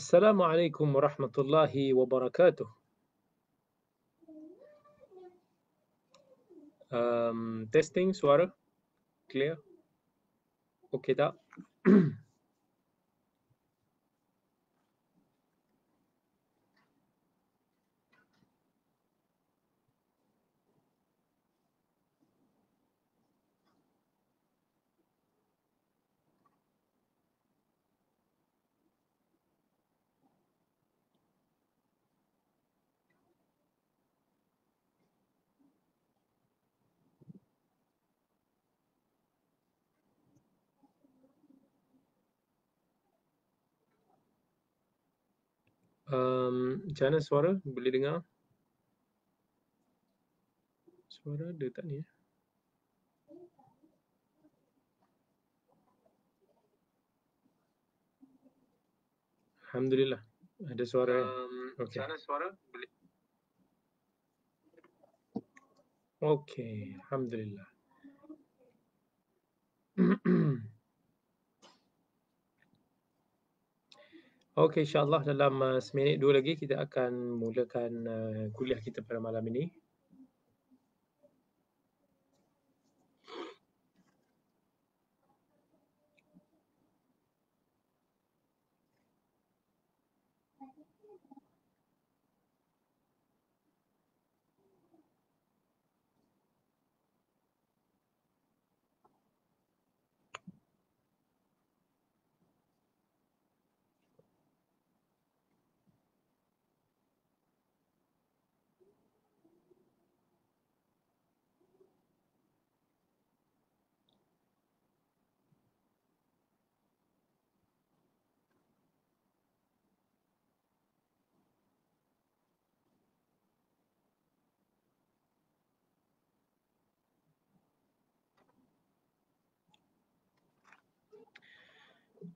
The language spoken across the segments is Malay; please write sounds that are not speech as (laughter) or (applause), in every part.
السلام عليكم ورحمة الله وبركاته um, testing suara clear okay that (clears throat) Macam mana suara? Boleh dengar? Suara ada tak ni? Eh? Alhamdulillah. Ada suara. Um, eh? okay. Macam mana suara? Boleh. Okay. Alhamdulillah. (clears throat) (clears throat) Okey, insyaAllah dalam uh, seminit dua lagi kita akan mulakan uh, kuliah kita pada malam ini.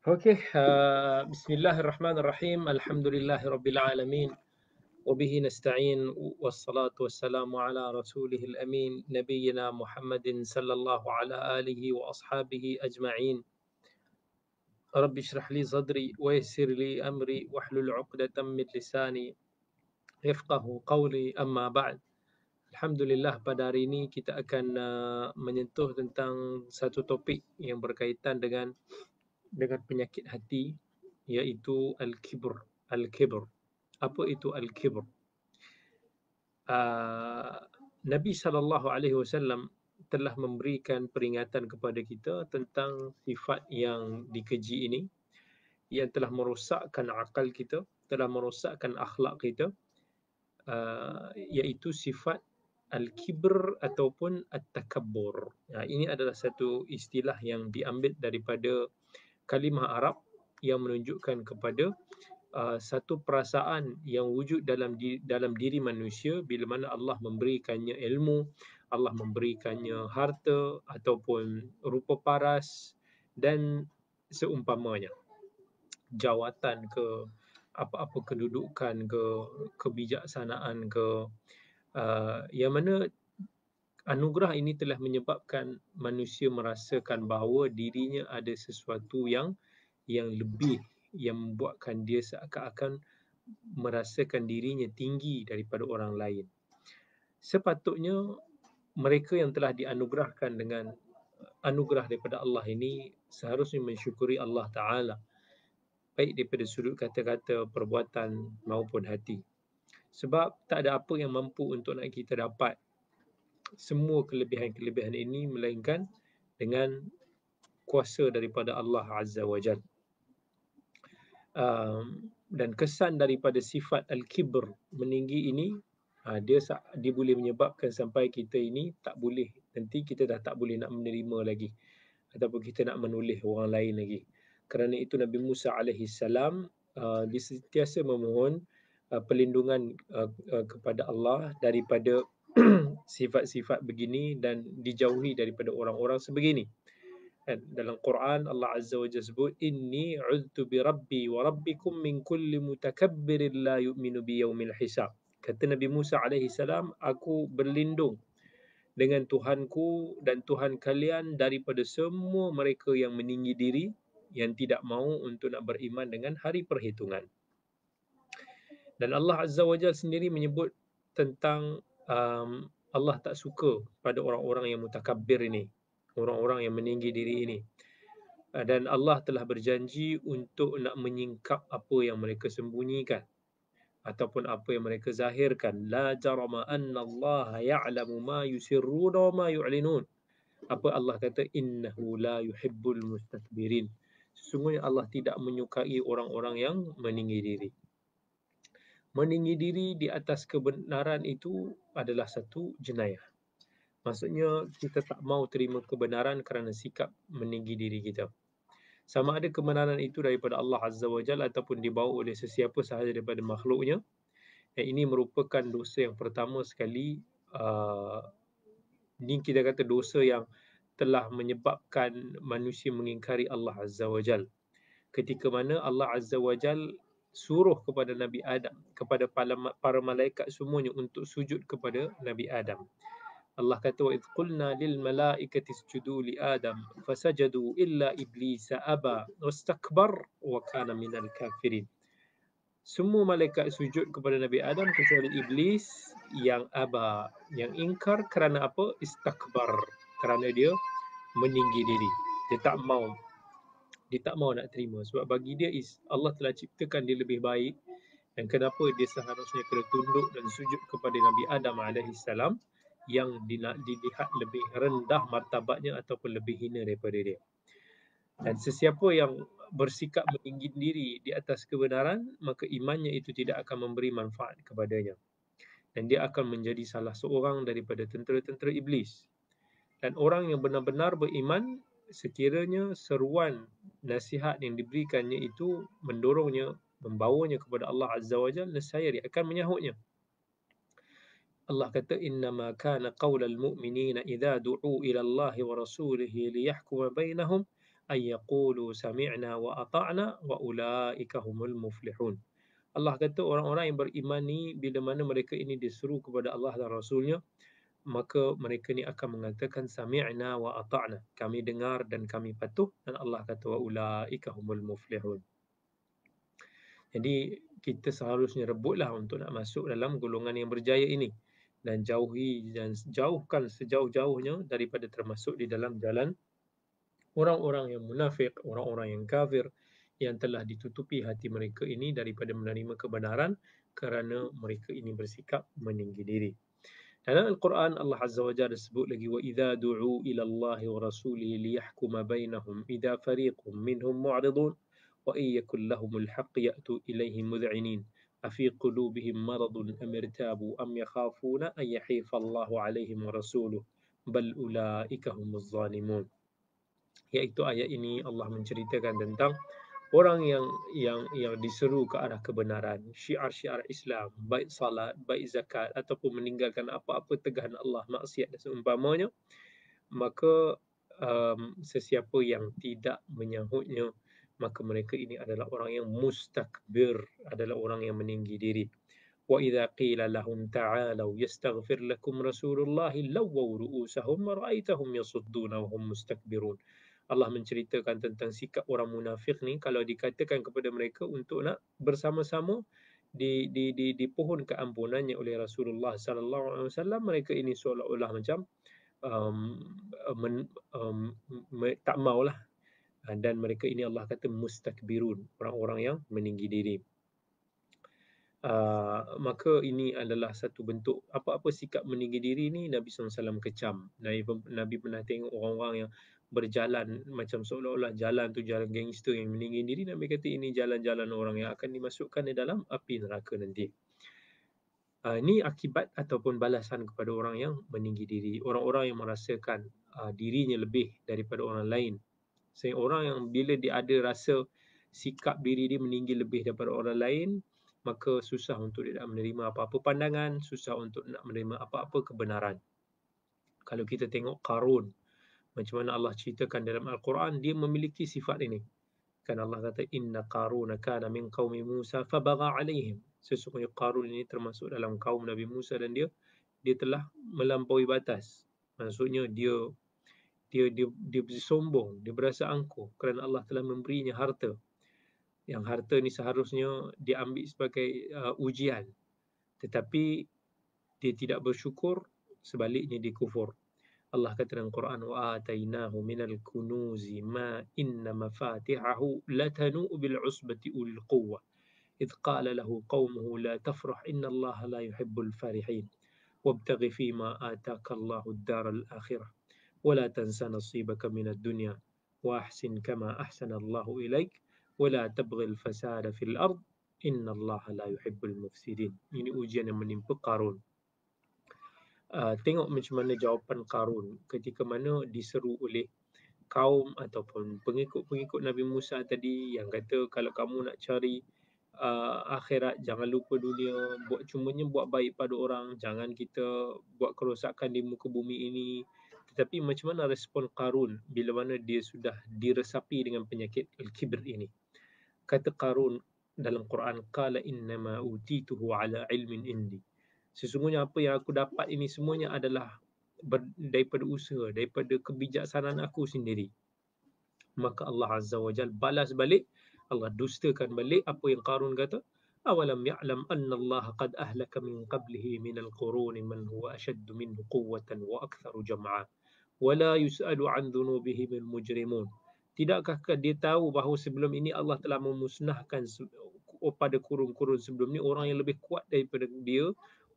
Okey, uh, bismillahirrahmanirrahim. Alhamdulillahirabbilalamin. Wa bihi nasta'in wassalatu wassalamu ala rasulihil amin nabiyyina Muhammadin sallallahu ala alihi wa ashabihi ajma'in. Rabbi shrah li sadri wa yassir li amri wahlul 'uqdatam min lisani yafqahu qawli amma ba'd. Alhamdulillah pada hari ini kita akan uh, menyentuh tentang satu topik yang berkaitan dengan dengan penyakit hati iaitu al-kibr al-kibr apa itu al-kibr uh, Nabi sallallahu alaihi wasallam telah memberikan peringatan kepada kita tentang sifat yang dikeji ini yang telah merosakkan akal kita telah merosakkan akhlak kita uh, iaitu sifat al-kibr ataupun at-takabbur. Nah, ini adalah satu istilah yang diambil daripada kalimah Arab yang menunjukkan kepada uh, satu perasaan yang wujud dalam di, dalam diri manusia bila mana Allah memberikannya ilmu, Allah memberikannya harta ataupun rupa paras dan seumpamanya. Jawatan ke apa-apa kedudukan ke kebijaksanaan ke uh, yang mana anugerah ini telah menyebabkan manusia merasakan bahawa dirinya ada sesuatu yang yang lebih yang membuatkan dia seakan-akan merasakan dirinya tinggi daripada orang lain. Sepatutnya mereka yang telah dianugerahkan dengan eh, anugerah daripada Allah ini seharusnya mensyukuri Allah Ta'ala baik daripada sudut kata-kata, perbuatan maupun hati. Sebab tak ada apa yang mampu untuk nak kita dapat semua kelebihan-kelebihan ini melainkan dengan kuasa daripada Allah Azza wa Jal. Um, dan kesan daripada sifat Al-Kibr meninggi ini, uh, dia, dia boleh menyebabkan sampai kita ini tak boleh, nanti kita dah tak boleh nak menerima lagi. Ataupun kita nak menulis orang lain lagi. Kerana itu Nabi Musa alaihi salam uh, sentiasa memohon uh, perlindungan uh, uh, kepada Allah daripada (clears throat) sifat-sifat begini dan dijauhi daripada orang-orang sebegini. Kan? Dalam Quran Allah Azza wa Jalla sebut inni 'udtu bi rabbi wa rabbikum min kulli mutakabbir la yu'minu bi yaumil hisab. Kata Nabi Musa alaihi salam aku berlindung dengan Tuhanku dan Tuhan kalian daripada semua mereka yang meninggi diri yang tidak mau untuk nak beriman dengan hari perhitungan. Dan Allah Azza wa Jalla sendiri menyebut tentang um, Allah tak suka pada orang-orang yang mutakabbir ini, orang-orang yang meninggi diri ini. Uh, dan Allah telah berjanji untuk nak menyingkap apa yang mereka sembunyikan ataupun apa yang mereka zahirkan. La jarama anna Allah ya'lamu ma yusirruna wa ma yu'linun. Apa Allah kata? Innahu la yuhibbul mustadbirin. Sesungguhnya Allah tidak menyukai orang-orang yang meninggi diri meninggi diri di atas kebenaran itu adalah satu jenayah. Maksudnya kita tak mau terima kebenaran kerana sikap meninggi diri kita. Sama ada kebenaran itu daripada Allah Azza wa Jal ataupun dibawa oleh sesiapa sahaja daripada makhluknya. Dan eh, ini merupakan dosa yang pertama sekali. Uh, ini kita kata dosa yang telah menyebabkan manusia mengingkari Allah Azza wa Jal. Ketika mana Allah Azza wa Jal suruh kepada Nabi Adam, kepada para malaikat semuanya untuk sujud kepada Nabi Adam. Allah kata wa qulna lil malaikati isjudu li Adam fasajadu illa iblis aba wastakbar wa kana minal kafirin. Semua malaikat sujud kepada Nabi Adam kecuali iblis yang aba, yang ingkar kerana apa? Istakbar. Kerana dia meninggi diri. Dia tak mau dia tak mau nak terima sebab bagi dia is Allah telah ciptakan dia lebih baik dan kenapa dia seharusnya kena tunduk dan sujud kepada Nabi Adam alaihi salam yang dilihat lebih rendah martabatnya ataupun lebih hina daripada dia. Dan sesiapa yang bersikap meninggi diri di atas kebenaran, maka imannya itu tidak akan memberi manfaat kepadanya. Dan dia akan menjadi salah seorang daripada tentera-tentera iblis. Dan orang yang benar-benar beriman sekiranya seruan nasihat yang diberikannya itu mendorongnya, membawanya kepada Allah Azza wa Jal, nescaya dia akan menyahutnya. Allah kata innama kana al mu'minina idha du'u ila Allah wa rasulihi liyahkuma bainahum ay yaqulu sami'na wa ata'na wa ulaikahumul muflihun. Allah kata orang-orang yang beriman ni bila mana mereka ini disuruh kepada Allah dan Rasulnya, nya maka mereka ni akan mengatakan sami'na wa ata'na kami dengar dan kami patuh dan Allah kata wa ulaika humul muflihun jadi kita seharusnya rebutlah untuk nak masuk dalam golongan yang berjaya ini dan jauhi dan jauhkan sejauh-jauhnya daripada termasuk di dalam jalan orang-orang yang munafik, orang-orang yang kafir yang telah ditutupi hati mereka ini daripada menerima kebenaran kerana mereka ini bersikap meninggi diri. هنا القرآن الله عز وجل سبق لك وإذا دعوا إلى الله ورسوله ليحكم بينهم إذا فريق منهم معرضون وإن يكن لهم الحق يأتوا إليه مذعنين أفي قلوبهم مرض أم ارتابوا أم يخافون أن يحيف الله عليهم ورسوله بل أولئك هم الظالمون yaitu الله من Allah menceritakan tentang orang yang yang yang diseru ke arah kebenaran syiar-syiar Islam baik salat baik zakat ataupun meninggalkan apa-apa tegahan Allah maksiat dan seumpamanya maka um, sesiapa yang tidak menyahutnya maka mereka ini adalah orang yang mustakbir adalah orang yang meninggi diri wa idza qila lahum ta'alu yastaghfir lakum rasulullah law ru'usahum ra'aitahum yasudduna wa hum mustakbirun Allah menceritakan tentang sikap orang munafik ni kalau dikatakan kepada mereka untuk nak bersama-sama di di di di pohon keampunannya oleh Rasulullah sallallahu alaihi wasallam mereka ini seolah-olah macam um, men, um, me, tak maulah ah, dan mereka ini Allah kata mustakbirun orang-orang yang meninggi diri Uh, maka ini adalah satu bentuk apa-apa sikap meninggi diri ni Nabi SAW kecam Nabi, Nabi pernah tengok orang-orang yang berjalan macam seolah-olah jalan tu jalan gangster yang meninggi diri Nabi kata ini jalan-jalan orang yang akan dimasukkan di dalam api neraka nanti uh, ini akibat ataupun balasan kepada orang yang meninggi diri orang-orang yang merasakan uh, dirinya lebih daripada orang lain Sehingga orang yang bila dia ada rasa sikap diri dia meninggi lebih daripada orang lain maka susah untuk dia nak menerima apa-apa pandangan susah untuk nak menerima apa-apa kebenaran kalau kita tengok Karun macam mana Allah ceritakan dalam Al-Quran dia memiliki sifat ini kan Allah kata inna qaruna kana min qaumi Musa fabagha alaihim sesungguhnya Qarun ini termasuk dalam kaum Nabi Musa dan dia dia telah melampaui batas maksudnya dia dia dia, dia, dia sombong dia berasa angkuh kerana Allah telah memberinya harta yang harta ni seharusnya diambil sebagai uh, ujian tetapi dia tidak bersyukur sebaliknya dia kufur الله كتر القرآن وآتيناه من الكنوز ما إن مفاتحه لتنوء بالعصبة أولي القوة إذ قال له قومه لا تفرح إن الله لا يحب الفرحين وابتغ فيما آتاك الله الدار الآخرة ولا تنس نصيبك من الدنيا وأحسن كما أحسن الله إليك ولا تبغ الفساد في الأرض إن الله لا يحب المفسدين يعني أجينا من قارون Ah, tengok macam mana jawapan Karun ketika mana diseru oleh kaum ataupun pengikut-pengikut Nabi Musa tadi yang kata kalau kamu nak cari uh, akhirat jangan lupa dunia buat cumanya buat baik pada orang jangan kita buat kerosakan di muka bumi ini tetapi macam mana respon Karun bila mana dia sudah diresapi dengan penyakit al-kibr ini kata Karun dalam Quran kala innama utituhu ala ilmin indi sesungguhnya apa yang aku dapat ini semuanya adalah ber, daripada usaha, daripada kebijaksanaan aku sendiri. Maka Allah Azza wa Jal balas balik, Allah dustakan balik apa yang Qarun kata. Awalam ya'lam anna Allah qad ahlaka min qablihi min al-qurun man huwa ashadd min quwwatan wa akthar jam'a wa la yus'alu an dhunubihim al-mujrimun. Tidakkah dia tahu bahawa sebelum ini Allah telah memusnahkan pada kurun-kurun sebelum ini orang yang lebih kuat daripada dia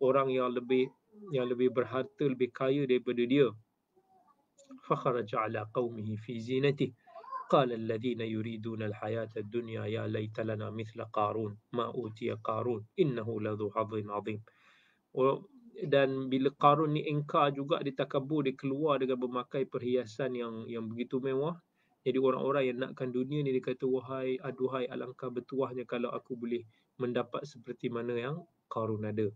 orang yang lebih yang lebih berharta lebih kaya daripada dia fakharaja ala qaumihi fi zinati qala alladhina yuriduna alhayata ad-dunya ya laita lana mithla qarun ma utiya qarun innahu ladhu hadhin adhim oh, dan bila Qarun ni engkar juga dia takabur dia keluar dengan memakai perhiasan yang yang begitu mewah jadi orang-orang yang nakkan dunia ni dia kata wahai aduhai alangkah bertuahnya kalau aku boleh mendapat seperti mana yang Qarun ada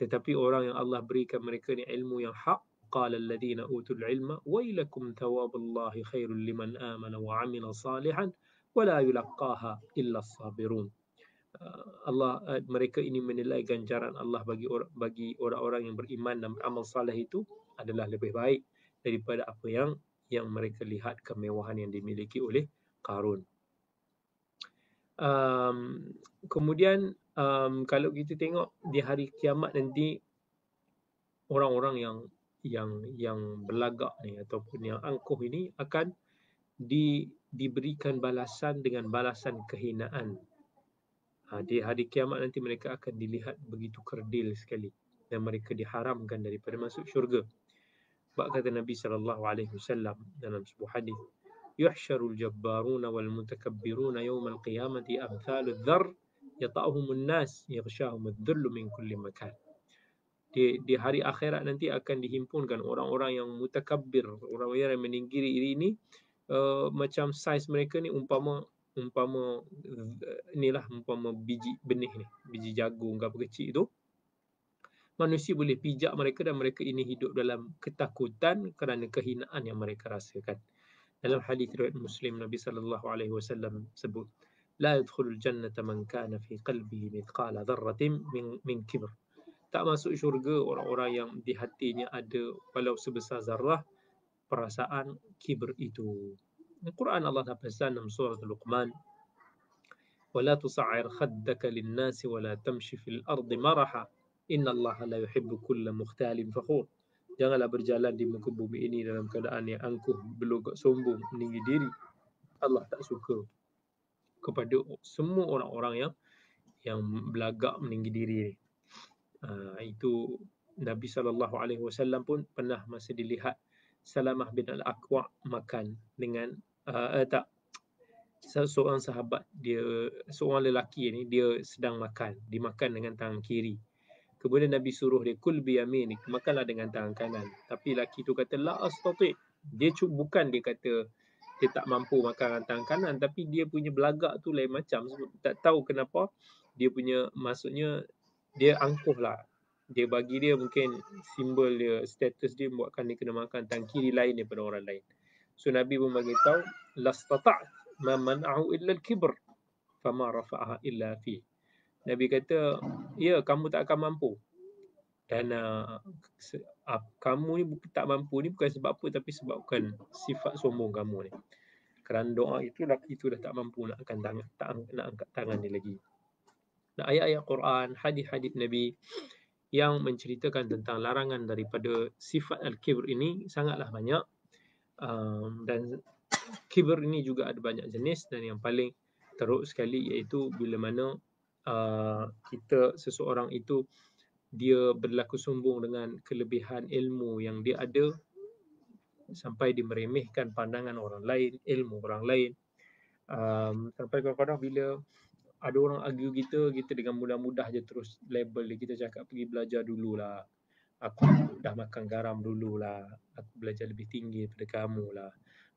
tetapi orang yang Allah berikan mereka ni ilmu yang hak qala alladhina utul ilma wailakum thawaballahi khairul liman amana wa amila salihan wala yulaqaha illa sabirun ah, Allah ah, mereka ini menilai ganjaran Allah bagi orang bagi orang-orang yang beriman dan beramal saleh itu adalah lebih baik daripada apa yang yang mereka lihat kemewahan yang dimiliki oleh Karun. Um, kemudian um, kalau kita tengok di hari kiamat nanti orang-orang yang yang yang berlagak ni ataupun yang angkuh ini akan di diberikan balasan dengan balasan kehinaan. Ha, di hari kiamat nanti mereka akan dilihat begitu kerdil sekali dan mereka diharamkan daripada masuk syurga. Sebab kata Nabi sallallahu alaihi wasallam dalam sebuah hadis, "Yuhsyarul jabbaruna wal mutakabbiruna yawmal qiyamati amthalu dzarr" yata'ahumun nas yaghshahum adh-dhullu min kulli makan di, di hari akhirat nanti akan dihimpunkan orang-orang yang mutakabbir orang-orang yang meninggiri diri ini uh, macam saiz mereka ni umpama umpama eh, inilah umpama biji benih ni biji jagung apa kecil tu manusia boleh pijak mereka dan mereka ini hidup dalam ketakutan kerana kehinaan yang mereka rasakan dalam hadis riwayat muslim nabi sallallahu alaihi wasallam sebut la yadkhulul jannata man kana fi qalbihi mithqala dharratin min min kibr tak masuk syurga orang-orang yang di hatinya ada walau sebesar zarah perasaan kibr itu Al-Quran Allah dah pesan dalam surah Luqman wala tusair khaddaka lin-nasi wala tamshi fil ardi maraha inna Allah la yuhibbu kulla mukhtalin fakhur janganlah berjalan di muka bumi ini dalam keadaan yang angkuh belugak sombong meninggi diri Allah tak suka kepada semua orang-orang yang yang belagak meninggi diri ni. Ah, itu Nabi saw pun pernah masa dilihat Salamah bin Al-Aqwa makan dengan uh, tak seorang sahabat dia seorang lelaki ni dia sedang makan dimakan dengan tangan kiri kemudian nabi suruh dia kul bi yaminik makanlah dengan tangan kanan tapi lelaki tu kata la astati dia cu- bukan dia kata dia tak mampu makan tangan kanan tapi dia punya belagak tu lain macam tak tahu kenapa dia punya maksudnya dia angkuh lah dia bagi dia mungkin simbol dia status dia buatkan dia kena makan tangan kiri lain daripada orang lain so nabi pun bagi tahu lastata ma man'ahu illa al-kibr fama rafa'aha illa fi nabi kata ya kamu tak akan mampu dan uh, uh, kamu ni tak mampu ni bukan sebab apa tapi sebabkan sifat sombong kamu ni kerana doa itu dah itu dah tak mampu nak akan tangan tak nak angkat tangan ni lagi dan ayat-ayat Quran hadis-hadis nabi yang menceritakan tentang larangan daripada sifat al-kibr ini sangatlah banyak um, dan kibr ini juga ada banyak jenis dan yang paling teruk sekali iaitu bila mana uh, kita seseorang itu dia berlaku sombong dengan kelebihan ilmu yang dia ada sampai dimeremehkan pandangan orang lain, ilmu orang lain. Um, sampai kadang-kadang bila ada orang argue kita, kita dengan mudah-mudah je terus label dia. Kita cakap pergi belajar dululah. Aku dah makan garam dululah. Aku belajar lebih tinggi daripada kamu lah.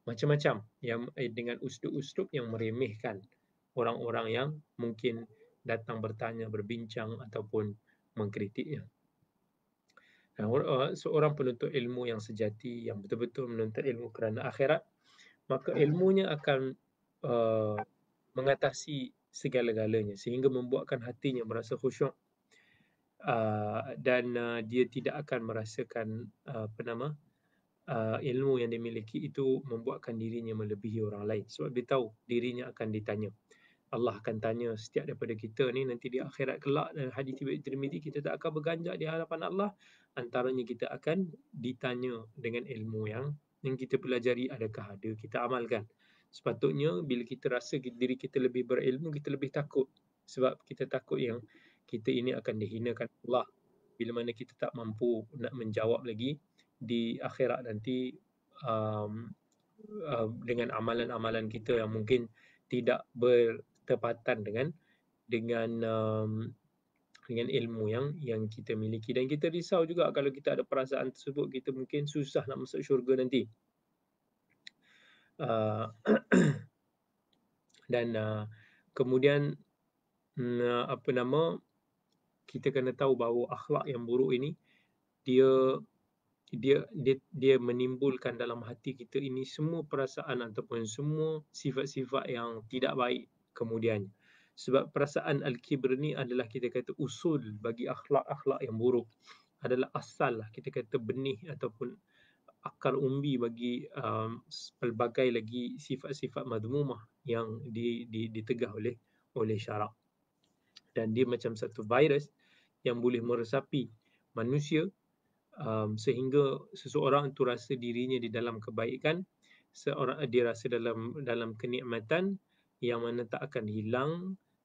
Macam-macam yang eh, dengan ustup-ustup yang meremehkan orang-orang yang mungkin datang bertanya, berbincang ataupun mengkritiknya. Uh, seorang penuntut ilmu yang sejati yang betul-betul menuntut ilmu kerana akhirat, maka hmm. ilmunya akan uh, mengatasi segala-galanya sehingga membuatkan hatinya merasa khusyuk uh, dan uh, dia tidak akan merasakan uh, apa nama uh, ilmu yang dimiliki itu membuatkan dirinya melebihi orang lain sebab dia tahu dirinya akan ditanya Allah akan tanya setiap daripada kita ni nanti di akhirat kelak dan eh, hadis Tirmizi kita tak akan berganjak di hadapan Allah antaranya kita akan ditanya dengan ilmu yang yang kita pelajari adakah ada kita amalkan sepatutnya bila kita rasa diri kita lebih berilmu kita lebih takut sebab kita takut yang kita ini akan dihinakan Allah bila mana kita tak mampu nak menjawab lagi di akhirat nanti um, uh, dengan amalan-amalan kita yang mungkin tidak ber, ketepatan dengan dengan um, dengan ilmu yang yang kita miliki dan kita risau juga kalau kita ada perasaan tersebut kita mungkin susah nak masuk syurga nanti uh, (clears throat) dan uh, kemudian uh, apa nama kita kena tahu bahawa akhlak yang buruk ini dia dia dia dia menimbulkan dalam hati kita ini semua perasaan ataupun semua sifat-sifat yang tidak baik kemudiannya. Sebab perasaan Al-Kibr ni adalah kita kata usul bagi akhlak-akhlak yang buruk. Adalah asal lah kita kata benih ataupun akar umbi bagi um, pelbagai lagi sifat-sifat madmumah yang di, di, ditegah oleh oleh syarak. Dan dia macam satu virus yang boleh meresapi manusia um, sehingga seseorang itu rasa dirinya di dalam kebaikan, seorang dia rasa dalam dalam kenikmatan, yang mana tak akan hilang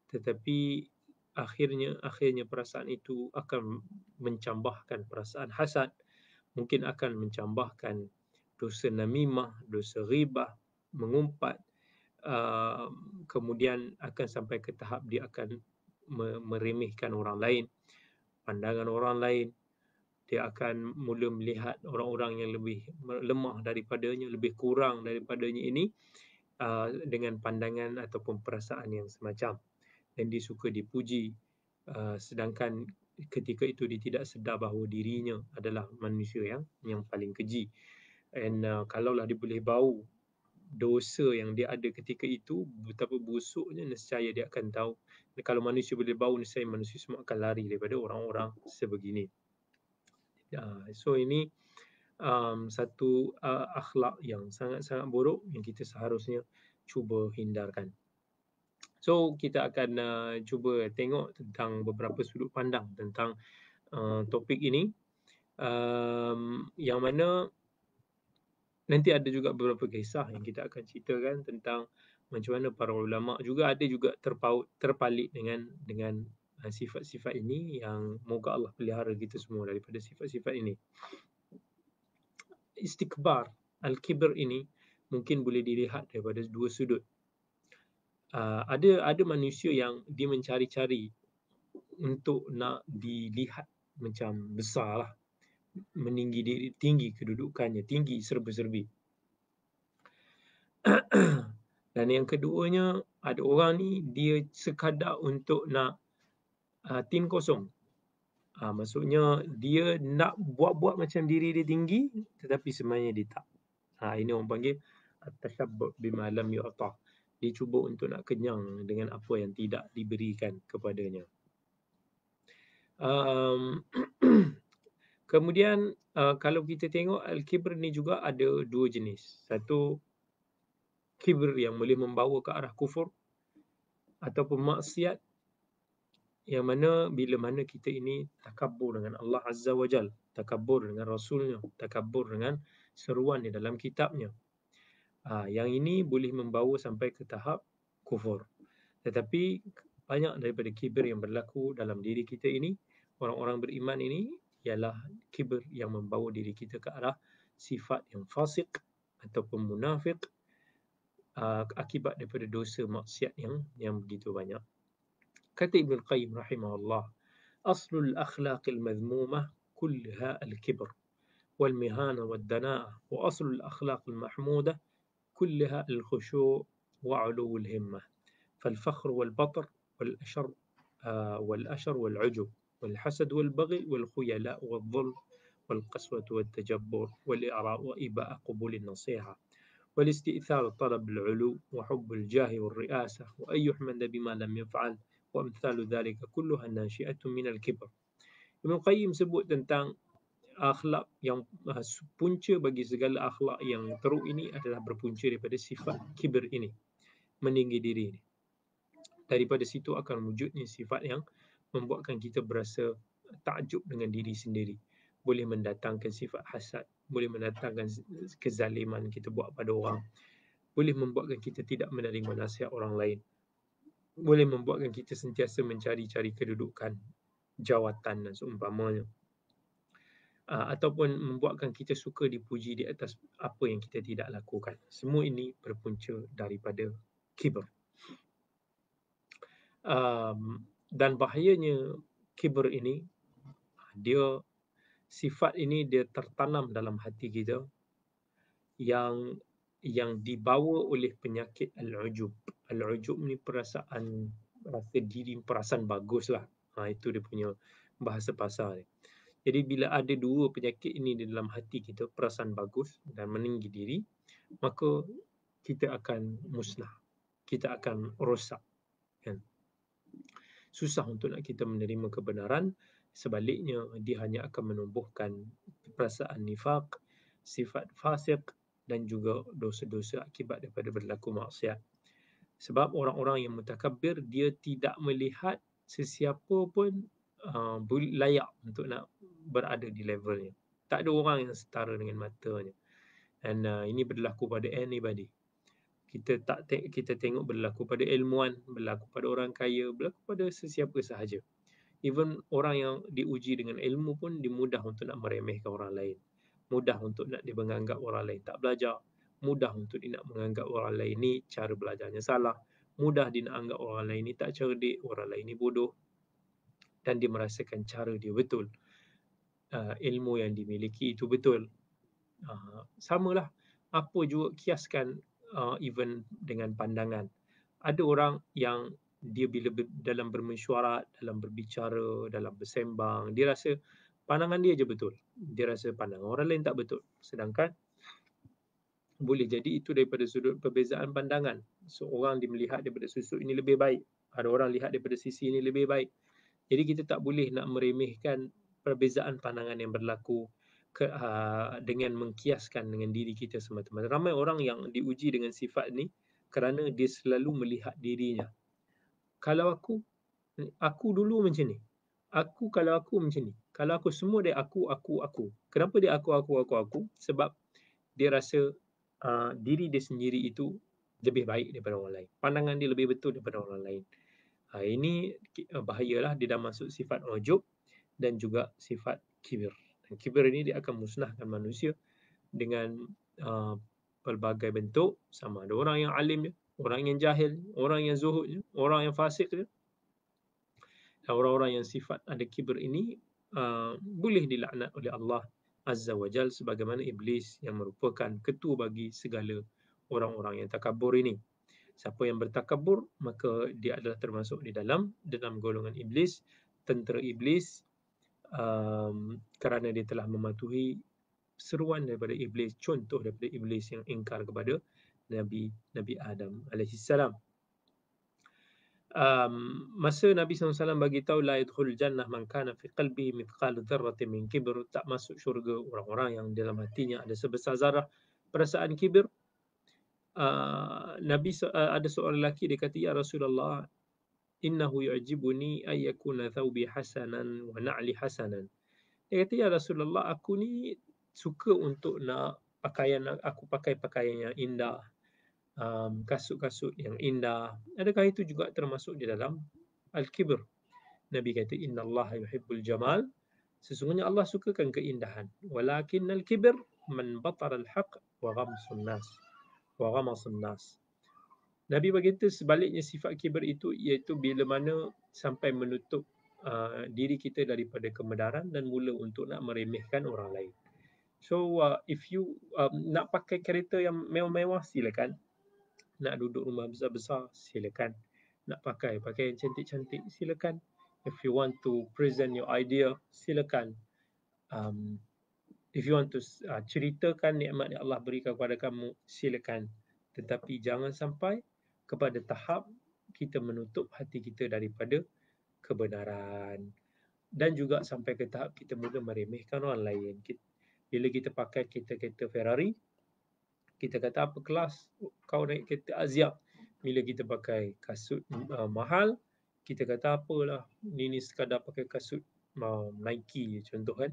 tetapi akhirnya akhirnya perasaan itu akan mencambahkan perasaan hasad mungkin akan mencambahkan dosa namimah dosa ribah mengumpat uh, kemudian akan sampai ke tahap dia akan meremehkan orang lain pandangan orang lain dia akan mula melihat orang-orang yang lebih lemah daripadanya lebih kurang daripadanya ini Uh, dengan pandangan ataupun perasaan yang semacam dan dia suka dipuji uh, sedangkan ketika itu dia tidak sedar bahawa dirinya adalah manusia yang yang paling keji and uh, kalaulah dia boleh bau dosa yang dia ada ketika itu betapa busuknya nescaya dia akan tahu dan kalau manusia boleh bau nescaya manusia semua akan lari daripada orang-orang sebegini uh, so ini um, satu uh, akhlak yang sangat-sangat buruk yang kita seharusnya cuba hindarkan. So kita akan uh, cuba tengok tentang beberapa sudut pandang tentang uh, topik ini um, yang mana nanti ada juga beberapa kisah yang kita akan ceritakan tentang macam mana para ulama juga ada juga terpaut terpalit dengan dengan uh, sifat-sifat ini yang moga Allah pelihara kita semua daripada sifat-sifat ini istikbar al-kibr ini mungkin boleh dilihat daripada dua sudut. Uh, ada ada manusia yang dia mencari-cari untuk nak dilihat macam besarlah meninggi diri tinggi kedudukannya tinggi serba-serbi (clears throat) dan yang keduanya ada orang ni dia sekadar untuk nak uh, tin kosong Ha, maksudnya dia nak buat-buat macam diri dia tinggi tetapi sebenarnya dia tak. Ha, ini orang panggil at-tashabbu bima lam yu'ta. Dia cuba untuk nak kenyang dengan apa yang tidak diberikan kepadanya. Um, (clears throat) kemudian uh, kalau kita tengok al-kibr ni juga ada dua jenis. Satu kibr yang boleh membawa ke arah kufur ataupun maksiat yang mana bila mana kita ini takabur dengan Allah Azza wa Jal, takabur dengan Rasulnya, takabur dengan seruan di dalam kitabnya. Aa, ha, yang ini boleh membawa sampai ke tahap kufur. Tetapi banyak daripada kibir yang berlaku dalam diri kita ini, orang-orang beriman ini ialah kibir yang membawa diri kita ke arah sifat yang fasik ataupun munafik aa, ha, akibat daripada dosa maksiat yang yang begitu banyak. كتب ابن القيم رحمه الله أصل الأخلاق المذمومة كلها الكبر والمهانة والدناءة وأصل الأخلاق المحمودة كلها الخشوع وعلو الهمة فالفخر والبطر والأشر آه، والأشر والعجب والحسد والبغي والخيلاء والظلم والقسوة والتجبر والإعراء وإباء قبول النصيحة والاستئثار طلب العلو وحب الجاه والرئاسة وأن يحمد بما لم يفعل وامثال ذلك كلها ناشئة من الكبر Ibn Qayyim sebut tentang akhlak yang ah, punca bagi segala akhlak yang teruk ini adalah berpunca daripada sifat kibir ini. Meninggi diri ini. Daripada situ akan wujudnya sifat yang membuatkan kita berasa takjub dengan diri sendiri. Boleh mendatangkan sifat hasad. Boleh mendatangkan kezaliman kita buat pada orang. Boleh membuatkan kita tidak menerima nasihat orang lain boleh membuatkan kita sentiasa mencari-cari kedudukan jawatan dan seumpamanya uh, ataupun membuatkan kita suka dipuji di atas apa yang kita tidak lakukan semua ini berpunca daripada kibar um, dan bahayanya kibar ini dia sifat ini dia tertanam dalam hati kita yang yang dibawa oleh penyakit al-ujub. Al-ujub ni perasaan rasa diri, perasaan bagus lah. Ha, itu dia punya bahasa pasal. Jadi bila ada dua penyakit ini di dalam hati kita, perasaan bagus dan meninggi diri, maka kita akan musnah. Kita akan rosak. Kan? Susah untuk nak kita menerima kebenaran. Sebaliknya, dia hanya akan menumbuhkan perasaan nifak, sifat fasik, dan juga dosa-dosa akibat daripada berlaku maksiat. Sebab orang-orang yang mutakabir, dia tidak melihat sesiapa pun uh, layak untuk nak berada di levelnya. Tak ada orang yang setara dengan matanya. Dan uh, ini berlaku pada anybody. Kita tak te- kita tengok berlaku pada ilmuwan, berlaku pada orang kaya, berlaku pada sesiapa sahaja. Even orang yang diuji dengan ilmu pun dimudah untuk nak meremehkan orang lain mudah untuk nak dia menganggap orang lain tak belajar mudah untuk dia nak menganggap orang lain ni cara belajarnya salah mudah dia nak anggap orang lain ni tak cerdik orang lain ni bodoh dan dia merasakan cara dia betul uh, ilmu yang dimiliki itu betul uh, lah. apa juga kiaskan uh, even dengan pandangan ada orang yang dia bila dalam bermesyuarat dalam berbicara dalam bersembang dia rasa pandangan dia je betul. Dia rasa pandangan orang lain tak betul. Sedangkan boleh jadi itu daripada sudut perbezaan pandangan. Seorang dia melihat daripada susuk ini lebih baik. Ada orang lihat daripada sisi ini lebih baik. Jadi kita tak boleh nak meremehkan perbezaan pandangan yang berlaku ke, uh, dengan mengkiaskan dengan diri kita semata-mata. Ramai orang yang diuji dengan sifat ni kerana dia selalu melihat dirinya. Kalau aku, aku dulu macam ni. Aku kalau aku macam ni kalau aku semua dia aku aku aku kenapa dia aku aku aku aku sebab dia rasa uh, diri dia sendiri itu lebih baik daripada orang lain pandangan dia lebih betul daripada orang lain uh, ini eh, bahayalah dia dah masuk sifat ujub dan juga sifat kibir dan kibir ini dia akan musnahkan manusia dengan uh, pelbagai bentuk sama ada orang yang alim orang yang jahil orang yang zuhud orang yang fasik orang-orang yang sifat ada kibir ini uh, boleh dilaknat oleh Allah Azza wa Jal sebagaimana iblis yang merupakan ketua bagi segala orang-orang yang takabur ini. Siapa yang bertakabur maka dia adalah termasuk di dalam dalam golongan iblis, tentera iblis um, kerana dia telah mematuhi seruan daripada iblis, contoh daripada iblis yang ingkar kepada Nabi Nabi Adam alaihissalam. salam um, masa Nabi SAW bagi tahu la yadkhul jannah man kana fi qalbi mithqal dharrati min kibr tak masuk syurga orang-orang yang dalam hatinya ada sebesar zarah perasaan kibir uh, ah, Nabi uh, ada seorang lelaki dia kata ya Rasulullah innahu yu'jibuni ay yakuna thawbi hasanan wa na'li hasanan dia kata ya Rasulullah aku ni suka untuk nak pakaian aku pakai pakaian yang indah um, kasut-kasut yang indah. Adakah itu juga termasuk di dalam Al-Kibr? Nabi kata, Inna Allah yuhibbul jamal. Sesungguhnya Allah sukakan keindahan. Walakin Al-Kibr man batar al-haq wa ghamsun nas. Wa ghamasun nas. Nabi berkata sebaliknya sifat kibir itu iaitu bila mana sampai menutup uh, diri kita daripada kemedaran dan mula untuk nak meremehkan orang lain. So uh, if you um, nak pakai kereta yang mewah-mewah silakan nak duduk rumah besar-besar silakan nak pakai pakaian cantik-cantik silakan if you want to present your idea silakan um, if you want to uh, ceritakan nikmat yang Allah berikan kepada kamu silakan tetapi jangan sampai kepada tahap kita menutup hati kita daripada kebenaran dan juga sampai ke tahap kita mula meremehkan orang lain. Bila kita pakai kereta-kereta Ferrari, kita kata apa kelas kau naik kereta azab bila kita pakai kasut uh, mahal kita kata apalah ni ni sekadar pakai kasut uh, Nike je contoh kan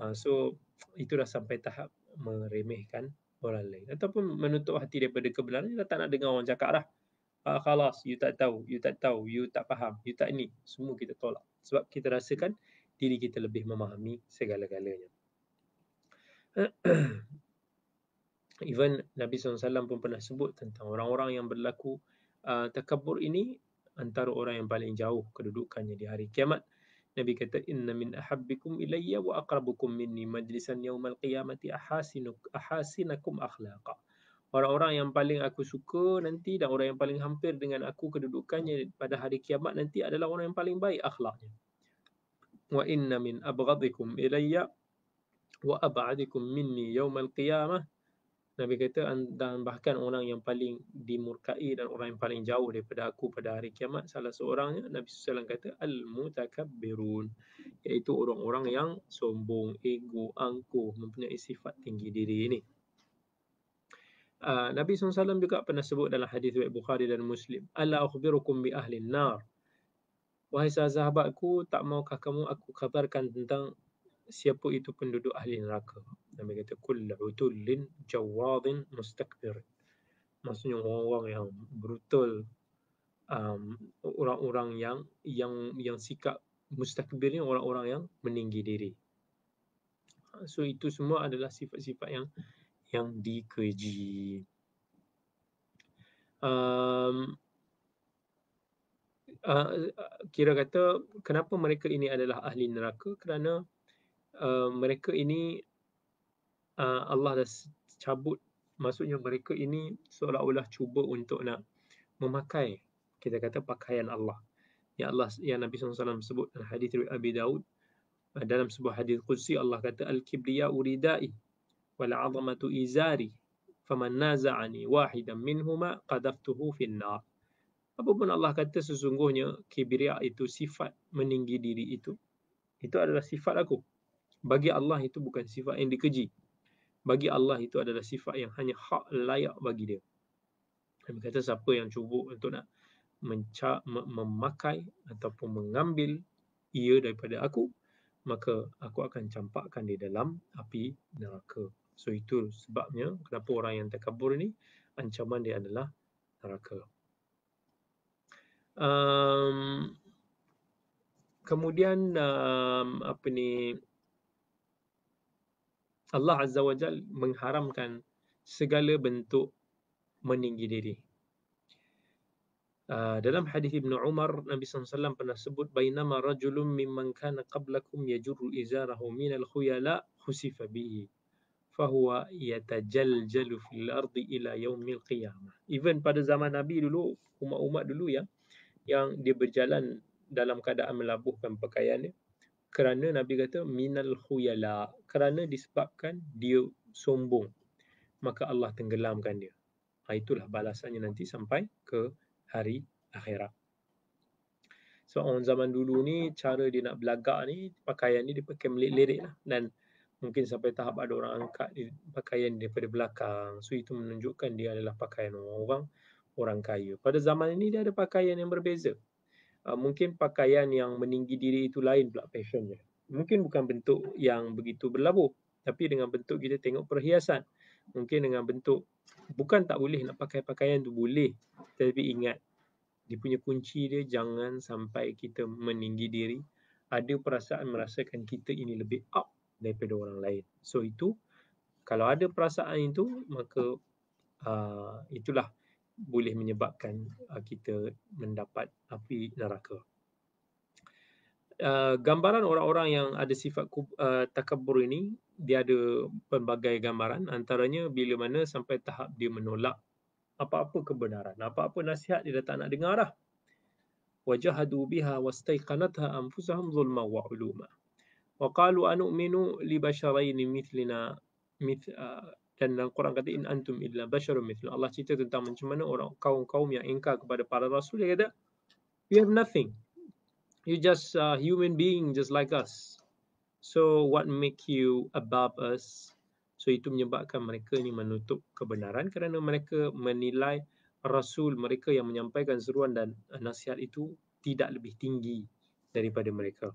uh, so itu dah sampai tahap meremehkan orang lain ataupun menutup hati daripada kebenaran kita tak nak dengar orang cakap dah uh, ah, kalas you tak tahu you tak tahu you tak faham you tak ni semua kita tolak sebab kita rasakan diri kita lebih memahami segala-galanya (clears throat) even Nabi SAW pun pernah sebut tentang orang-orang yang berlaku uh, takabur ini antara orang yang paling jauh kedudukannya di hari kiamat. Nabi kata inna min ahabbikum ilayya wa akrabukum minni majlisan yaumal qiyamati ahasinuk ahasinakum akhlaqa. Orang-orang yang paling aku suka nanti dan orang yang paling hampir dengan aku kedudukannya pada hari kiamat nanti adalah orang yang paling baik akhlaknya. Wa inna min abgadikum ilayya wa ab'adikum minni yaumal qiyamah Nabi kata dan bahkan orang yang paling dimurkai dan orang yang paling jauh daripada aku pada hari kiamat salah seorangnya Nabi SAW kata al-mutakabbirun iaitu orang-orang yang sombong, ego, angkuh mempunyai sifat tinggi diri ini. Uh, Nabi SAW juga pernah sebut dalam hadis riwayat Bukhari dan Muslim, "Ala akhbirukum bi ahli nar?" Wahai sahabatku, tak maukah kamu aku kabarkan tentang siapa itu penduduk ahli neraka. Nabi kata "kullu utullin jawadin mustakbir. Maksudnya orang-orang yang brutal um, orang-orang yang yang yang sikap mustakbir ni orang-orang yang meninggi diri. So itu semua adalah sifat-sifat yang yang dikeji. Um, uh, kira kata kenapa mereka ini adalah ahli neraka kerana uh, mereka ini uh, Allah dah cabut maksudnya mereka ini seolah-olah cuba untuk nak memakai kita kata pakaian Allah. Ya Allah ya Nabi SAW sebut dalam hadis riwayat Abi Daud uh, dalam sebuah hadis qudsi Allah kata al-kibriya uridai wal 'azamatu izari faman naza'ani wahidan minhuma qadaftuhu fin nar. Apa pun Allah kata sesungguhnya kibriya itu sifat meninggi diri itu. Itu adalah sifat aku bagi Allah itu bukan sifat yang dikeji. Bagi Allah itu adalah sifat yang hanya hak layak bagi dia. Kami kata siapa yang cuba untuk nak menca- memakai ataupun mengambil ia daripada aku, maka aku akan campakkan dia dalam api neraka. So itu sebabnya kenapa orang yang terkabur ni ancaman dia adalah neraka. Um, kemudian um, apa ni Allah Azza wa Jal mengharamkan segala bentuk meninggi diri. Uh, dalam hadis Ibn Umar, Nabi SAW pernah sebut, Bainama rajulum mimman kana qablakum yajurru izarahu min minal khuyala khusifa bihi. Fahuwa yatajaljalu fil ardi ila yaumil qiyamah. Even pada zaman Nabi dulu, umat-umat dulu yang yang dia berjalan dalam keadaan melabuhkan pakaian pakaiannya, kerana Nabi kata minal khuyala kerana disebabkan dia sombong maka Allah tenggelamkan dia. Ha, itulah balasannya nanti sampai ke hari akhirat. So orang zaman dulu ni cara dia nak belagak ni pakaian ni dia pakai melirik-lirik lah dan mungkin sampai tahap ada orang angkat pakaian dia daripada belakang. So itu menunjukkan dia adalah pakaian orang-orang orang kaya. Pada zaman ini dia ada pakaian yang berbeza. Ah, mungkin pakaian yang meninggi diri itu lain pula fashionnya. Mungkin bukan bentuk yang begitu berlabuh, tapi dengan bentuk kita tengok perhiasan. Mungkin dengan bentuk, bukan tak boleh nak pakai pakaian tu boleh. Tapi ingat, dia punya kunci dia jangan sampai kita meninggi diri. Ada perasaan merasakan kita ini lebih up daripada orang lain. So itu, kalau ada perasaan itu, maka uh, itulah boleh menyebabkan uh, kita mendapat api neraka. Uh, gambaran orang-orang yang ada sifat uh, takabur ini dia ada pelbagai gambaran antaranya bila mana sampai tahap dia menolak apa-apa kebenaran apa-apa nasihat dia dah tak nak dengar dah wajahadu biha wastaiqanatha anfusahum zulma wa uluma wa qalu anu'minu li basharain mithlina uh, dan dalam Quran kata in antum illa basharum mithlu Allah cerita tentang macam mana orang kaum-kaum yang ingkar kepada para rasul dia kata you have nothing you just a uh, human being just like us so what make you above us so itu menyebabkan mereka ni menutup kebenaran kerana mereka menilai rasul mereka yang menyampaikan seruan dan uh, nasihat itu tidak lebih tinggi daripada mereka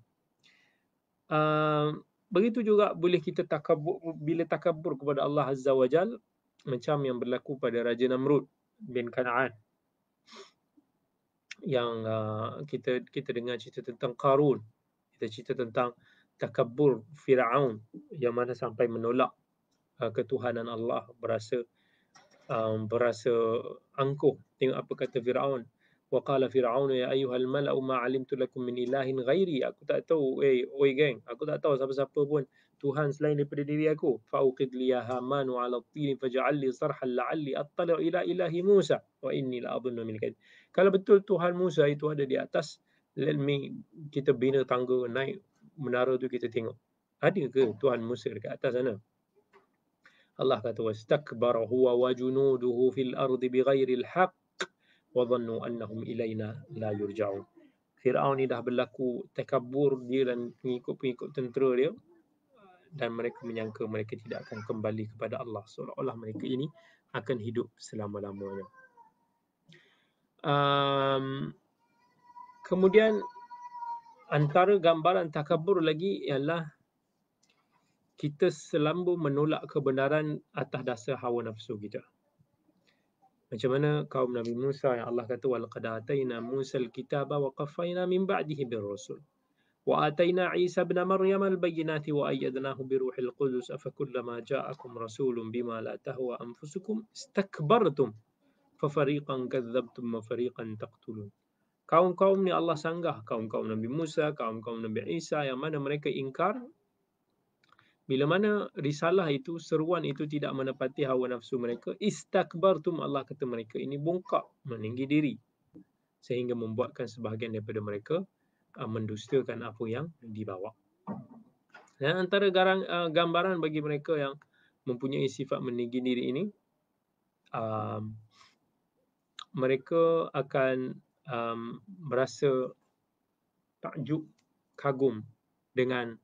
uh, begitu juga boleh kita takabur bila takabur kepada Allah Azza wa Jal macam yang berlaku pada Raja Namrud bin Kanaan yang uh, kita kita dengar cerita tentang Karun kita cerita tentang takabur Firaun yang mana sampai menolak uh, ketuhanan Allah berasa um, berasa angkuh tengok apa kata Firaun وقال فرعون يا ايها الملأ ما علمت لكم من اله غيري aku tak tahu hey, eh, oi gang aku tak tahu siapa-siapa pun tuhan selain daripada diri aku fauqid li haman wa ala tin faj'al li sarhan la'alli attali ila ilahi musa wa inni la adunnu min kadhib kalau betul tuhan musa itu ada di atas let me kita bina tangga naik menara tu kita tengok ada ke tuhan musa dekat atas sana Allah kata wastakbara huwa wa junuduhu fil ardi bighairi al-haq wadhannu annahum ilaina la yurja'un. Fir'aun ni dah berlaku takabur dia dan pengikut-pengikut tentera dia dan mereka menyangka mereka tidak akan kembali kepada Allah seolah-olah mereka ini akan hidup selama-lamanya. Um, kemudian antara gambaran takabur lagi ialah kita selalu menolak kebenaran atas dasar hawa nafsu kita. Macam mana kaum Nabi Musa yang Allah kata walaqad ataina Musa al-kitaba wa qaffayna min ba'dihi bir-rusul. Wa ataina Isa ibn Maryam al-bayyinati wa ayyadnahu bi ruhil qudus afa kullama ja'akum rasulun bima la tahwa anfusukum istakbartum fa fariqan kadzabtum wa fariqan taqtulun. Kaum-kaum ni Allah sanggah kaum-kaum Nabi Musa, kaum-kaum Nabi Isa yang mana mereka ingkar bila mana risalah itu seruan itu tidak menepati hawa nafsu mereka istakbartum Allah kata mereka ini bungkak meninggi diri sehingga membuatkan sebahagian daripada mereka uh, mendustakan apa yang dibawa dan antara garang, uh, gambaran bagi mereka yang mempunyai sifat meninggi diri ini um, mereka akan um, merasa takjub kagum dengan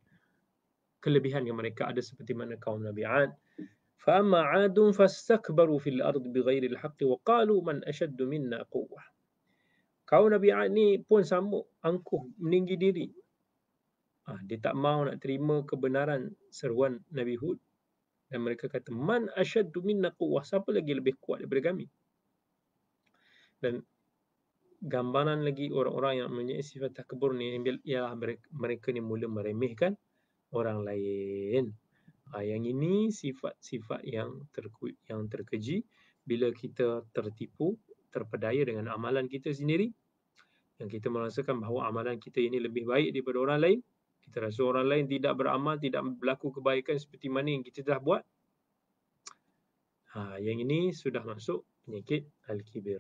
kelebihan yang mereka ada seperti mana kaum Nabi Ad. Fa'amma adun fastakbaru fil ard bighairi al-haqqi wa qalu man ashaddu minna quwwah. Kaum Nabi Ad ni pun sambut angkuh meninggi diri. Ah, dia tak mau nak terima kebenaran seruan Nabi Hud dan mereka kata man ashaddu minna quwwah siapa lagi lebih kuat daripada kami. Dan gambaran lagi orang-orang yang mempunyai sifat takabur ni ialah mereka, mereka ni mula meremehkan orang lain. Ha, yang ini sifat-sifat yang yang terkeji bila kita tertipu, terpedaya dengan amalan kita sendiri yang kita merasakan bahawa amalan kita ini lebih baik daripada orang lain. Kita rasa orang lain tidak beramal, tidak berlaku kebaikan seperti mana yang kita dah buat. Ha, yang ini sudah masuk penyakit Al-Kibir.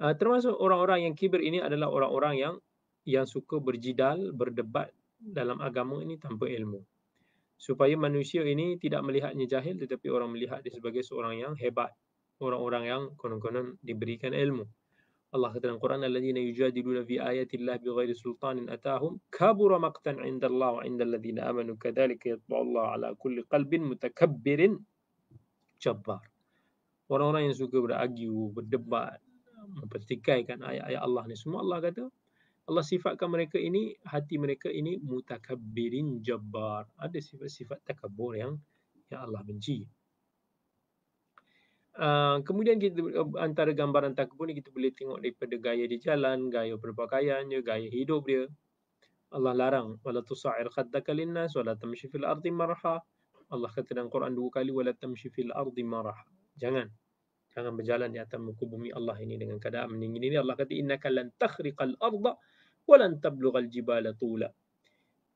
Ha, termasuk orang-orang yang kibir ini adalah orang-orang yang yang suka berjidal, berdebat dalam agama ini tanpa ilmu. Supaya manusia ini tidak melihatnya jahil tetapi orang melihat dia sebagai seorang yang hebat. Orang-orang yang konon-konon diberikan ilmu. Allah kata dalam Quran alladziina yujadiluuna fi ayatillah Allah bighairi sultaanin ataahum kabura maqtan 'inda Allah wa 'inda alladziina aamanu kadzalika yatba'u Allah 'ala kulli qalbin mutakabbirin jabbar. Orang-orang yang suka berargu, berdebat, mempertikaikan ayat-ayat Allah ni semua Allah kata Allah sifatkan mereka ini hati mereka ini mutakabbirin jabbar ada sifat-sifat takabur yang yang Allah benci Uh, kemudian kita antara gambaran takbun ni kita boleh tengok daripada gaya dia jalan, gaya berpakaiannya, gaya hidup dia. Allah larang wala tusair khaddaka linnas wala tamshi fil ardi marha. Allah kata dalam Quran dua kali wala tamshi fil ardi marha. Jangan jangan berjalan di atas muka bumi Allah ini dengan keadaan meninggi ini Allah kata innaka lan takhriqal arda walan tablughal jibala tula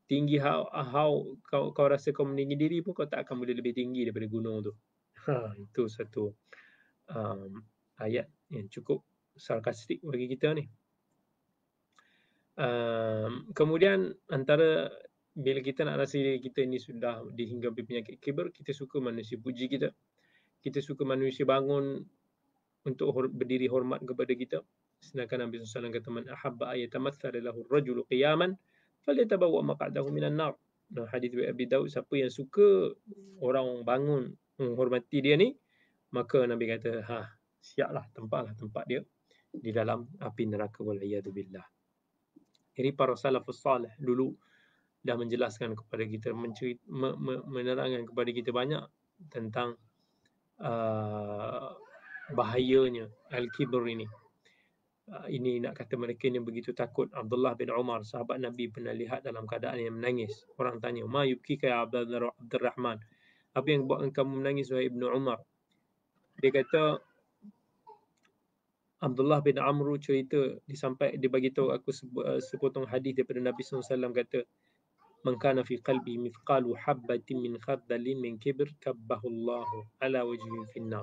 tinggi hau hau kau kau rasa kau meninggi diri pun kau tak akan boleh lebih tinggi daripada gunung tu ha itu satu um, ayat yang cukup sarkastik bagi kita ni um, kemudian antara bila kita nak rasa diri kita ni sudah dihinggapi penyakit kiber kita suka manusia puji kita kita suka manusia bangun untuk berdiri hormat kepada kita. Sedangkan Nabi SAW kata man ahabba ayatamathal lahu ar-rajulu qiyaman falyatabawwa maq'adahu minan nar. Dan hadis dari Abi Daud siapa yang suka orang bangun menghormati dia ni maka Nabi kata ha siaplah tempatlah tempat dia di dalam api neraka wal iyadu billah. Jadi para salafus salih dulu dah menjelaskan kepada kita mencerit, menerangkan kepada kita banyak tentang uh, bahayanya Al-Kibr ini. Ah, ini nak kata mereka yang begitu takut. Abdullah bin Omar sahabat Nabi pernah lihat dalam keadaan yang menangis. Orang tanya, Ma yubki kaya Abdul Rahman? Apa yang buat kamu menangis, wahai Ibn Omar. Dia kata, Abdullah bin Amru cerita, disampai, dia bagi aku eh, sepotong hadis daripada Nabi SAW kata, mengkana fi qalbi mithqalu habbatin min khaddalin min kibr kabbahu Allahu ala wajibin fi an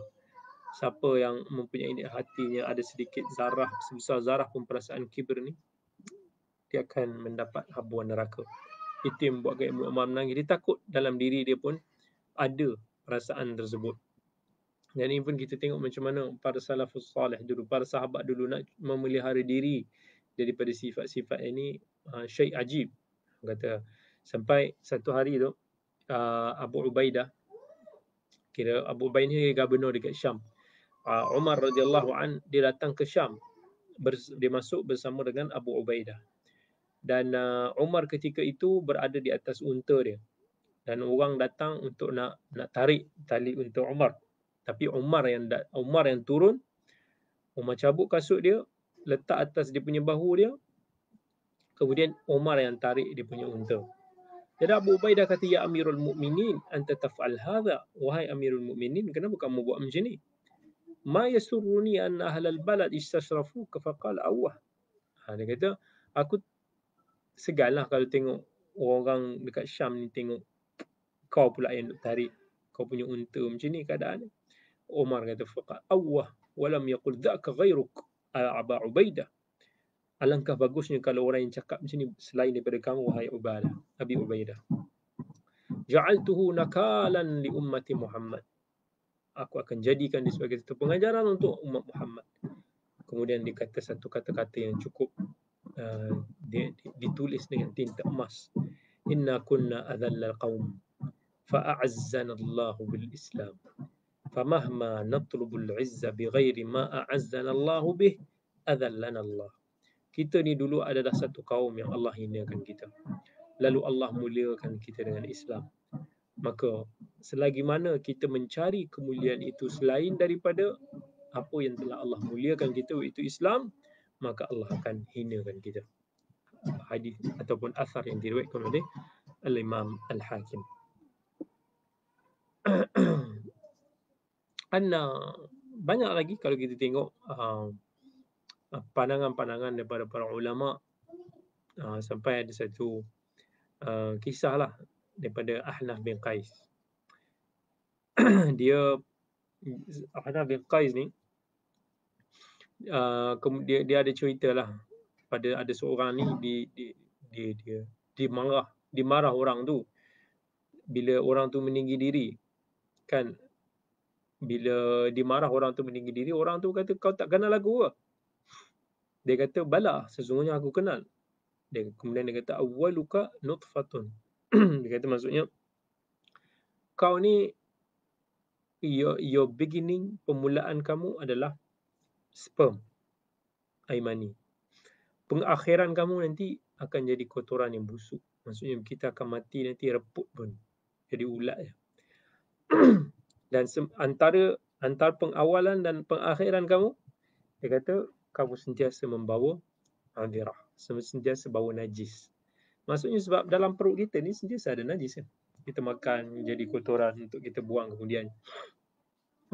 siapa yang mempunyai di hatinya ada sedikit zarah sebesar zarah pun perasaan kibir ni dia akan mendapat habuan neraka itu yang buat Imam Umar menangis dia takut dalam diri dia pun ada perasaan tersebut dan ini pun kita tengok macam mana para salafus salih dulu para sahabat dulu nak memelihara diri daripada sifat-sifat ini ah, syai ajib kata sampai satu hari tu ah, Abu Ubaidah kira Abu Ubaidah ni gubernur dekat Syam uh, ah, Umar radhiyallahu an dia datang ke Syam ber, dia masuk bersama dengan Abu Ubaidah dan uh, ah, Umar ketika itu berada di atas unta dia dan orang datang untuk nak nak tarik tali unta Umar tapi Umar yang Umar yang turun Umar cabut kasut dia letak atas dia punya bahu dia kemudian Umar yang tarik dia punya unta jadi Abu Ubaidah kata ya Amirul Mukminin anta taf'al hadha wahai Amirul Mukminin kenapa kamu buat macam ni ma yasurruni an ahla al-balad istashrafu ka faqala Allah. Ha, dia kata aku segalah kalau tengok orang dekat Syam ni tengok kau pula yang tarik kau punya unta macam ni keadaan ni. Umar kata faqala Allah wa lam yaqul dhaka ghayruk Aba Ubaidah. Alangkah bagusnya kalau orang yang cakap macam ni selain daripada kamu wahai Ubaidah, Abi Ubaidah. Ja'altuhu nakalan li ummati Muhammad aku akan jadikan dia sebagai satu pengajaran untuk umat Muhammad. Kemudian dia kata satu kata-kata yang cukup uh, dia, dia, ditulis dengan tinta emas. Inna kunna adhallal qawm fa'a'azzanallahu bil-Islam. Famahma natlubul izza bighairi ma'a'azzanallahu bih adhallanallah. Kita ni dulu adalah satu kaum yang Allah hinakan kita. Lalu Allah muliakan kita dengan Islam. Maka selagi mana kita mencari kemuliaan itu selain daripada apa yang telah Allah muliakan kita iaitu Islam maka Allah akan hinakan kita hadis ataupun asar yang diriwayatkan oleh al-Imam al-Hakim (clears throat) anna banyak lagi kalau kita tengok uh, pandangan-pandangan daripada para ulama uh, sampai ada satu uh, kisahlah daripada Ahnaf bin Qais (clears throat) dia apa nama bin Qais ni uh, dia, dia ada cerita lah pada ada seorang ni di dia dia dimarah dimarah orang tu bila orang tu meninggi diri kan bila dimarah orang tu meninggi diri orang tu kata kau tak kenal aku ke dia kata bala sesungguhnya aku kenal dia kemudian dia kata awaluka nutfatun (clears throat) dia kata maksudnya kau ni your, your beginning, permulaan kamu adalah sperm, air Pengakhiran kamu nanti akan jadi kotoran yang busuk. Maksudnya kita akan mati nanti reput pun. Jadi ulat je. (clears throat) dan antara antar pengawalan dan pengakhiran kamu, dia kata kamu sentiasa membawa hadirah. Sentiasa bawa najis. Maksudnya sebab dalam perut kita ni sentiasa ada najis kan. Kita makan jadi kotoran untuk kita buang kemudian.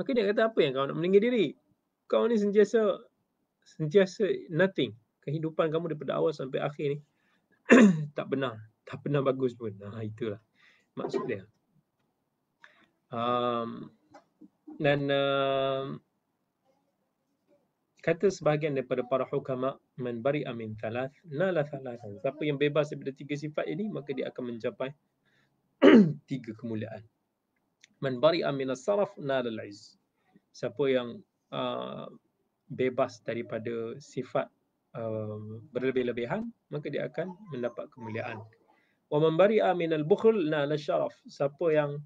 Maka dia kata apa yang kau nak meninggir diri? Kau ni sentiasa sentiasa nothing. Kehidupan kamu daripada awal sampai akhir ni (clears throat) tak benar. Tak pernah bagus pun. Nah, itulah maksud dia. Um, dan um, kata sebahagian daripada para hukama man bari amin thalath nala thalath siapa yang bebas daripada tiga sifat ini maka dia akan mencapai (clears throat) tiga kemuliaan man amin minas saraf nalal izz. Siapa yang uh, bebas daripada sifat uh, berlebih-lebihan, maka dia akan mendapat kemuliaan. Wa man bari'a minal bukhl nalal syaraf. Siapa yang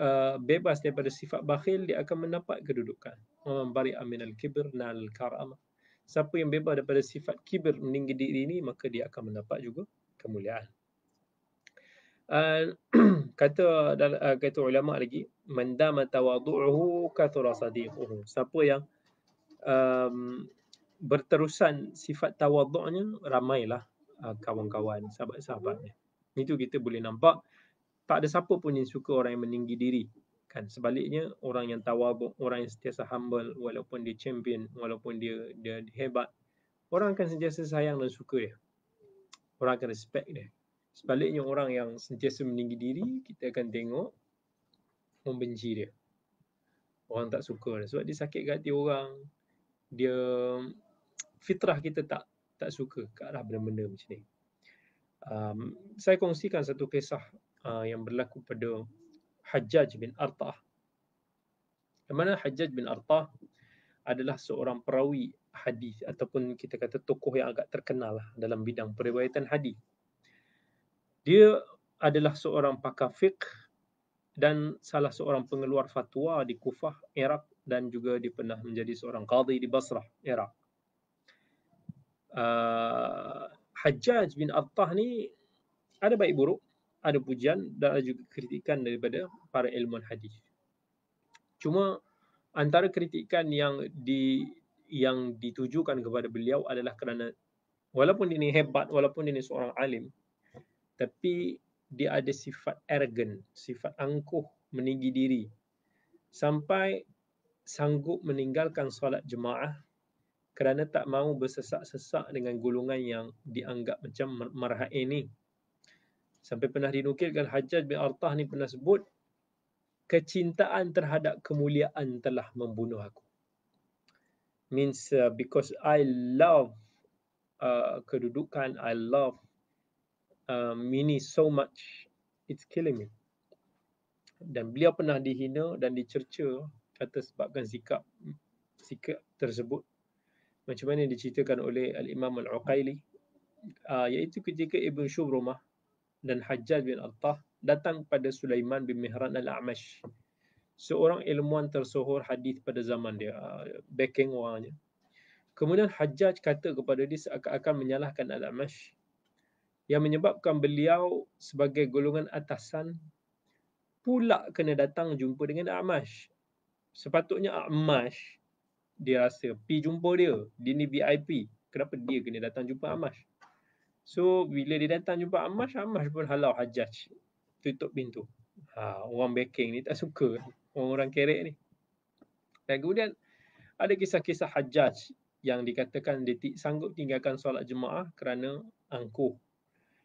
uh, bebas daripada sifat bakhil, dia akan mendapat kedudukan. Wa man bari'a minal kibir nalal karamah. Siapa yang bebas daripada sifat kibir meninggi diri ini, maka dia akan mendapat juga kemuliaan. (clears throat) kata uh, kata ulama lagi mandama tawadhu'uhu kathura sadiquhu siapa yang um, berterusan sifat tawadhu'nya ramailah uh, kawan-kawan sahabat-sahabatnya itu kita boleh nampak tak ada siapa pun yang suka orang yang meninggi diri kan sebaliknya orang yang tawadhu orang yang sentiasa humble walaupun dia champion walaupun dia dia hebat orang akan sentiasa sayang dan suka dia orang akan respect dia Sebaliknya orang yang sentiasa meninggi diri, kita akan tengok membenci dia. Orang tak suka dia. Sebab dia sakit kat orang. Dia fitrah kita tak tak suka ke arah benda-benda macam ni. Um, saya kongsikan satu kisah uh, yang berlaku pada Hajjaj bin Artah. Yang mana Hajjaj bin Artah adalah seorang perawi hadis ataupun kita kata tokoh yang agak terkenal lah dalam bidang periwayatan hadis. Dia adalah seorang pakar fiqh dan salah seorang pengeluar fatwa di Kufah, Iraq dan juga dia pernah menjadi seorang qadi di Basrah, Iraq. Uh, Hajjaj bin Attah ni ada baik buruk, ada pujian dan ada juga kritikan daripada para ilmuwan hadis. Cuma antara kritikan yang di yang ditujukan kepada beliau adalah kerana walaupun dia ni hebat, walaupun dia ni seorang alim, tapi dia ada sifat ergen, sifat angkuh, meninggi diri. Sampai sanggup meninggalkan solat jemaah kerana tak mahu bersesak-sesak dengan gulungan yang dianggap macam marhaen ini. Sampai pernah dinukilkan Hajjaj bin Artah ni pernah sebut, kecintaan terhadap kemuliaan telah membunuh aku. Means uh, because I love uh, kedudukan, I love um, mini so much it's killing me dan beliau pernah dihina dan dicerca kata sebabkan sikap sikap tersebut macam mana diceritakan oleh al-imam al-uqaili uh, iaitu ketika ibn shubrumah dan hajjaj bin attah datang pada sulaiman bin mihran al-amash seorang ilmuwan tersohor hadis pada zaman dia uh, backing orangnya kemudian hajjaj kata kepada dia seakan-akan menyalahkan al-amash yang menyebabkan beliau sebagai golongan atasan pula kena datang jumpa dengan Amash. Sepatutnya Amash dia rasa pergi jumpa dia. Dia ni VIP. Kenapa dia kena datang jumpa Amash? So bila dia datang jumpa Amash, Amash pun halau hajaj. Tutup pintu. Ha, orang backing ni tak suka. Orang-orang kerek ni. Dan kemudian ada kisah-kisah hajaj yang dikatakan dia sanggup tinggalkan solat jemaah kerana angkuh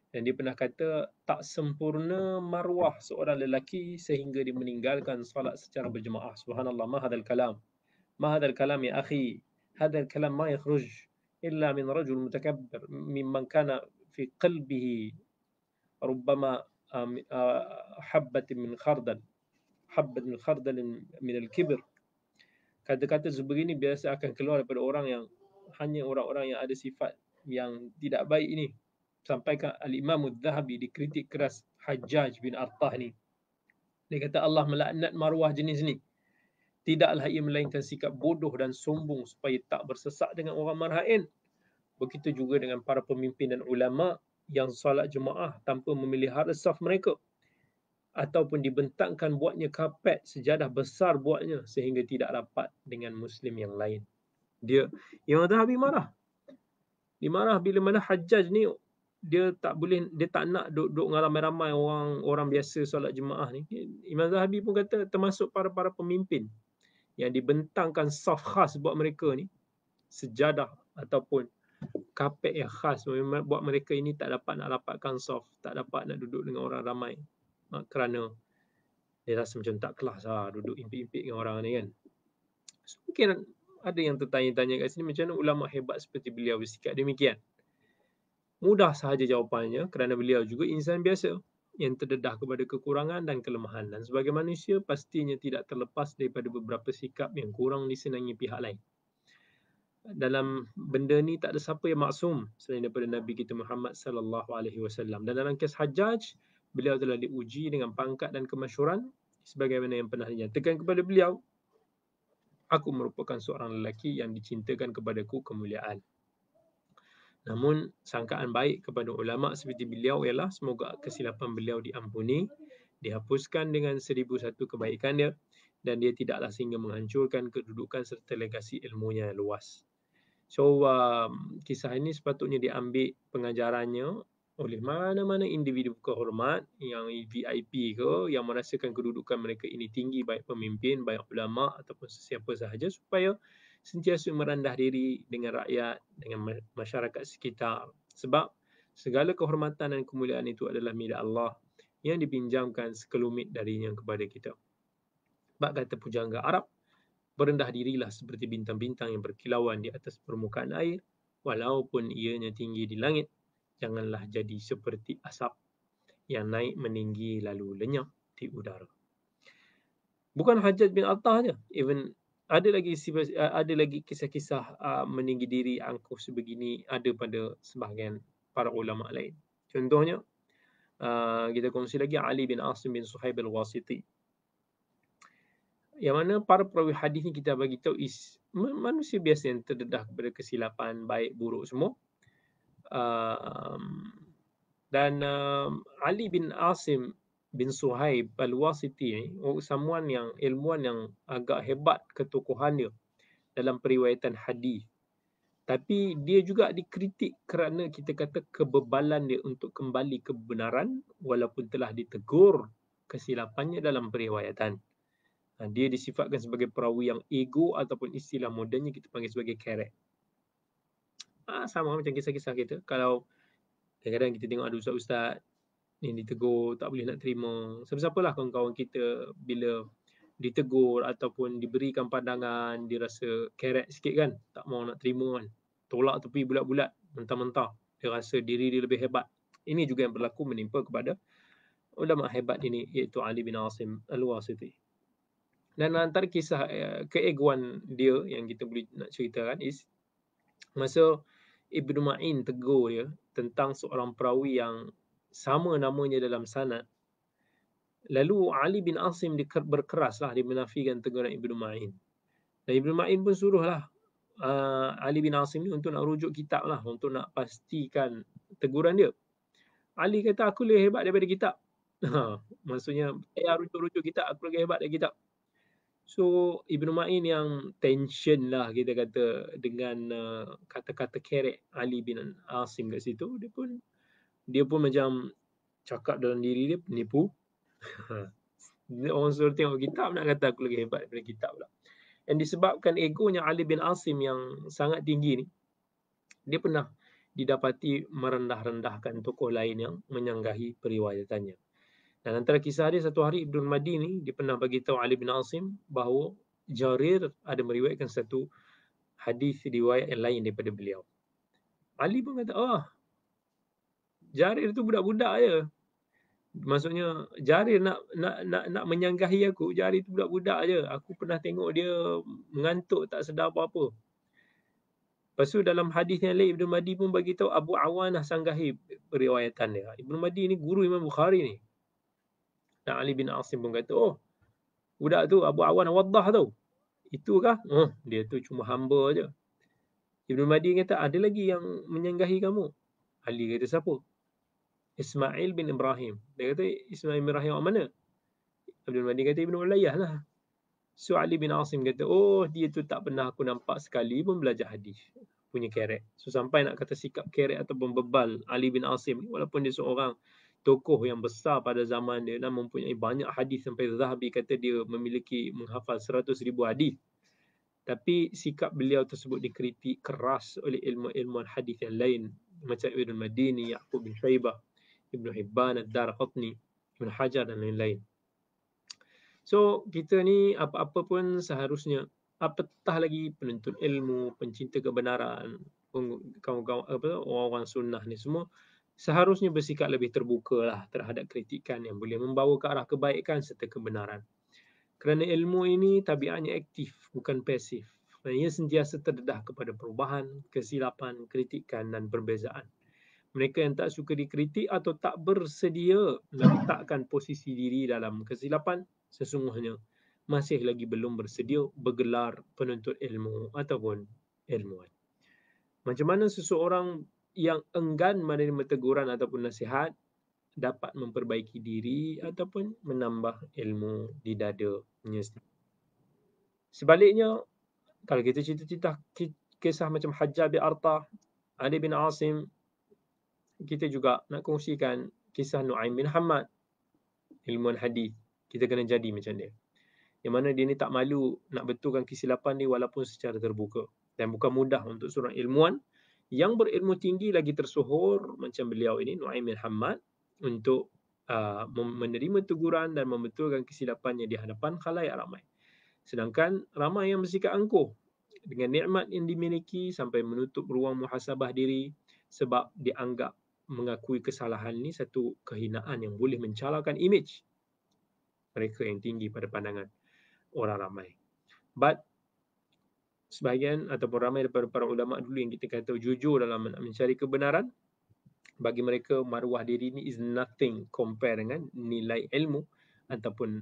dan dia pernah kata, tak sempurna marwah seorang lelaki sehingga dia meninggalkan salat secara berjemaah. Subhanallah, ma hadal kalam. Ma hadal kalam ya akhi. Hadal kalam ma yakhruj illa min rajul min man kana fi qalbihi rubbama habbatin min khardal habbat min khardal min al-kibr kata-kata sebegini biasa akan keluar daripada orang yang hanya orang-orang yang ada sifat yang tidak baik ini sampaikan Al-Imam Al-Zahabi dikritik keras Hajjaj bin Artah ni. Dia kata Allah melaknat maruah jenis ni. Tidaklah ia melainkan sikap bodoh dan sombong supaya tak bersesak dengan orang marhaen. Begitu juga dengan para pemimpin dan ulama yang salat jemaah tanpa memelihara saf mereka. Ataupun dibentangkan buatnya kapet sejadah besar buatnya sehingga tidak rapat dengan muslim yang lain. Dia, Imam Zahabi marah. Dimarah marah bila mana Hajjaj ni dia tak boleh dia tak nak duduk, duduk dengan ramai-ramai orang orang biasa solat jemaah ni Imam Zahabi pun kata termasuk para-para pemimpin yang dibentangkan saf khas buat mereka ni sejadah ataupun kapek yang khas buat mereka ini tak dapat nak rapatkan saf tak dapat nak duduk dengan orang ramai ah, kerana dia rasa macam tak kelas lah duduk impik-impik dengan orang ni kan so, mungkin ada yang tertanya-tanya kat sini macam mana ulama hebat seperti beliau bersikap demikian Mudah sahaja jawapannya kerana beliau juga insan biasa yang terdedah kepada kekurangan dan kelemahan dan sebagai manusia pastinya tidak terlepas daripada beberapa sikap yang kurang disenangi pihak lain. Dalam benda ni tak ada siapa yang maksum selain daripada Nabi kita Muhammad sallallahu alaihi wasallam. Dan dalam kes Hajjaj, beliau telah diuji dengan pangkat dan kemasyuran sebagaimana yang pernah dinyatakan kepada beliau, aku merupakan seorang lelaki yang dicintakan kepadaku kemuliaan. Namun sangkaan baik kepada ulama seperti beliau ialah semoga kesilapan beliau diampuni, dihapuskan dengan seribu satu kebaikan dia dan dia tidaklah sehingga menghancurkan kedudukan serta legasi ilmunya yang luas. So um, kisah ini sepatutnya diambil pengajarannya oleh mana-mana individu kehormat yang VIP ke yang merasakan kedudukan mereka ini tinggi baik pemimpin, baik ulama ataupun sesiapa sahaja supaya sentiasa merendah diri dengan rakyat, dengan masyarakat sekitar. Sebab segala kehormatan dan kemuliaan itu adalah milik Allah yang dipinjamkan sekelumit darinya kepada kita. Sebab kata pujangga Arab, berendah dirilah seperti bintang-bintang yang berkilauan di atas permukaan air, walaupun ianya tinggi di langit, janganlah jadi seperti asap yang naik meninggi lalu lenyap di udara. Bukan Hajjaj bin Attah je. Even ada lagi ada lagi kisah-kisah meninggi diri angkuh sebegini ada pada sebahagian para ulama lain. Contohnya kita kongsi lagi Ali bin Asim bin Suhaib al-Wasiti. Yang mana para perawi hadis ni kita bagi tahu is manusia biasa yang terdedah kepada kesilapan baik buruk semua. dan Ali bin Asim bin Suhaib Al-Wasiti eh, oh, someone yang ilmuan yang agak hebat ketukuhan dia dalam periwayatan hadis. Tapi dia juga dikritik kerana kita kata kebebalan dia untuk kembali kebenaran walaupun telah ditegur kesilapannya dalam periwayatan. Ha, dia disifatkan sebagai perawi yang ego ataupun istilah modennya kita panggil sebagai kerek. Ah, sama macam kisah-kisah kita. Kalau kadang-kadang kita tengok ada ustaz-ustaz ni ditegur tak boleh nak terima siapa-siapalah kawan-kawan kita bila ditegur ataupun diberikan pandangan dia rasa keret sikit kan tak mau nak terima kan tolak tepi bulat-bulat mentah-mentah dia rasa diri dia lebih hebat ini juga yang berlaku menimpa kepada ulama hebat ini iaitu Ali bin Asim Al-Wasiti dan antara kisah eh, keeguan dia yang kita boleh nak ceritakan is masa Ibnu Ma'in tegur dia tentang seorang perawi yang sama namanya dalam sanad. Lalu Ali bin Asim berkeraslah dia menafikan teguran Ibnu Ma'in. Dan Ibnu Ma'in pun suruhlah uh, Ali bin Asim ni untuk nak rujuk kitab lah untuk nak pastikan teguran dia. Ali kata aku lebih hebat daripada kitab. (laughs) Ha, maksudnya saya eh, rujuk-rujuk kitab aku lebih hebat daripada kitab. So Ibnu Ma'in yang tension lah kita kata dengan uh, kata-kata kerek Ali bin Asim kat situ dia pun dia pun macam cakap dalam diri dia penipu. (laughs) Orang suruh tengok kitab nak kata aku lebih hebat daripada kitab pula. Dan disebabkan egonya Ali bin Asim yang sangat tinggi ni, dia pernah didapati merendah-rendahkan tokoh lain yang menyanggahi periwayatannya. Dan antara kisah dia satu hari Ibn Madi ni, dia pernah bagi tahu Ali bin Asim bahawa Jarir ada meriwayatkan satu hadis riwayat yang lain daripada beliau. Ali pun kata, oh Jarir tu budak-budak je. Maksudnya Jarir nak nak nak nak menyanggahi aku. Jarir tu budak-budak je. Aku pernah tengok dia mengantuk tak sedar apa-apa. Lepas tu dalam hadis yang lain Ibnu Madi pun bagi tahu Abu Awanah sanggahi riwayatan dia. Ibnu Madi ni guru Imam Bukhari ni. Dan Ali bin Asim pun kata, "Oh, budak tu Abu Awanah waddah tau, Itukah? Oh, dia tu cuma hamba aje. Ibnu Madi kata, "Ada lagi yang menyanggahi kamu?" Ali kata, "Siapa?" Ismail bin Ibrahim. Dia kata Ismail bin Ibrahim orang mana? Abdul Mahdi kata Ibn Ulayyah lah. Su'ali bin Asim kata, oh dia tu tak pernah aku nampak sekali pun belajar hadis. Punya kerek. So sampai nak kata sikap kerek ataupun bebal Ali bin Asim ni walaupun dia seorang tokoh yang besar pada zaman dia dan mempunyai banyak hadis sampai Zahabi kata dia memiliki menghafal seratus ribu hadis. Tapi sikap beliau tersebut dikritik keras oleh ilmu-ilmu hadis yang lain macam Ibn Madini, Ya'qub bin Shaibah Ibn Hibban, Ad-Dar Qatni, Ibn Hajar dan lain-lain. So, kita ni apa-apa pun seharusnya, apatah lagi penuntut ilmu, pencinta kebenaran, kawan-kawan, apa, orang-orang sunnah ni semua, seharusnya bersikap lebih terbuka lah terhadap kritikan yang boleh membawa ke arah kebaikan serta kebenaran. Kerana ilmu ini tabiatnya aktif, bukan pasif. Ia sentiasa terdedah kepada perubahan, kesilapan, kritikan dan perbezaan mereka yang tak suka dikritik atau tak bersedia letakkan posisi diri dalam kesilapan sesungguhnya masih lagi belum bersedia bergelar penuntut ilmu ataupun ilmuan. Macam mana seseorang yang enggan menerima teguran ataupun nasihat dapat memperbaiki diri ataupun menambah ilmu di dadanya sendiri. Sebaliknya, kalau kita cerita-cerita kisah macam Hajjah bin Artah, Ali bin Asim, kita juga nak kongsikan kisah Nu'aim bin Hamad ilmuan hadis kita kena jadi macam dia yang mana dia ni tak malu nak betulkan kesilapan ni walaupun secara terbuka dan bukan mudah untuk seorang ilmuan yang berilmu tinggi lagi tersohor macam beliau ini Nu'aim bin Hamad untuk uh, menerima teguran dan membetulkan kesilapannya di hadapan khalayak ramai sedangkan ramai yang bersikap angkuh dengan nikmat yang dimiliki sampai menutup ruang muhasabah diri sebab dianggap mengakui kesalahan ni satu kehinaan yang boleh mencalarkan image mereka yang tinggi pada pandangan orang ramai. But sebahagian ataupun ramai daripada para ulama dulu yang kita kata jujur dalam mencari kebenaran bagi mereka maruah diri ini is nothing compare dengan nilai ilmu ataupun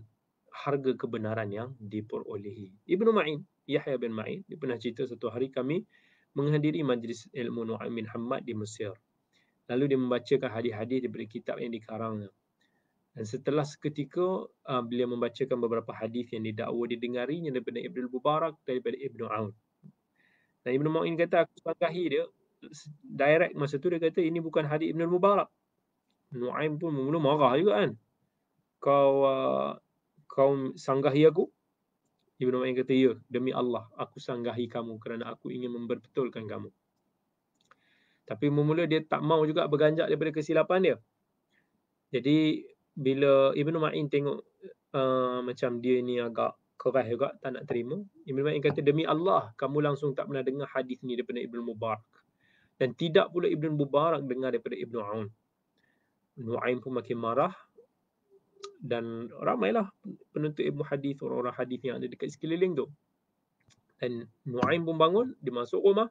harga kebenaran yang diperolehi. Ibnu Ma'in, Yahya bin Ma'in, dia pernah cerita satu hari kami menghadiri majlis ilmu Nu'aim Hamad di Mesir lalu dia membacakan hadis-hadis daripada kitab yang dikarang. Dan setelah seketika uh, beliau membacakan beberapa hadis yang didakwa didengarinya daripada Ibnu Mubarak daripada Ibnu Aun. Dan Ibnu Mu'in kata aku sanggahi dia direct masa tu dia kata ini bukan hadis Ibnu Mubarak. Nu'aim pun mula marah juga kan. Kau uh, kau sanggahi aku? Ibnu Mu'in kata ya demi Allah aku sanggahi kamu kerana aku ingin memperbetulkan kamu. Tapi mula-mula dia tak mau juga berganjak daripada kesilapan dia. Jadi bila Ibnu Ma'in tengok uh, macam dia ni agak keras juga tak nak terima. Ibnu Ma'in kata demi Allah kamu langsung tak pernah dengar hadis ni daripada Ibnu Mubarak. Dan tidak pula Ibnu Mubarak dengar daripada Ibnu Aun. Ibnu Ma'in pun makin marah dan ramailah penuntut ilmu hadis orang-orang hadis yang ada dekat sekeliling tu. Dan Nu'aim pun bangun, dia masuk rumah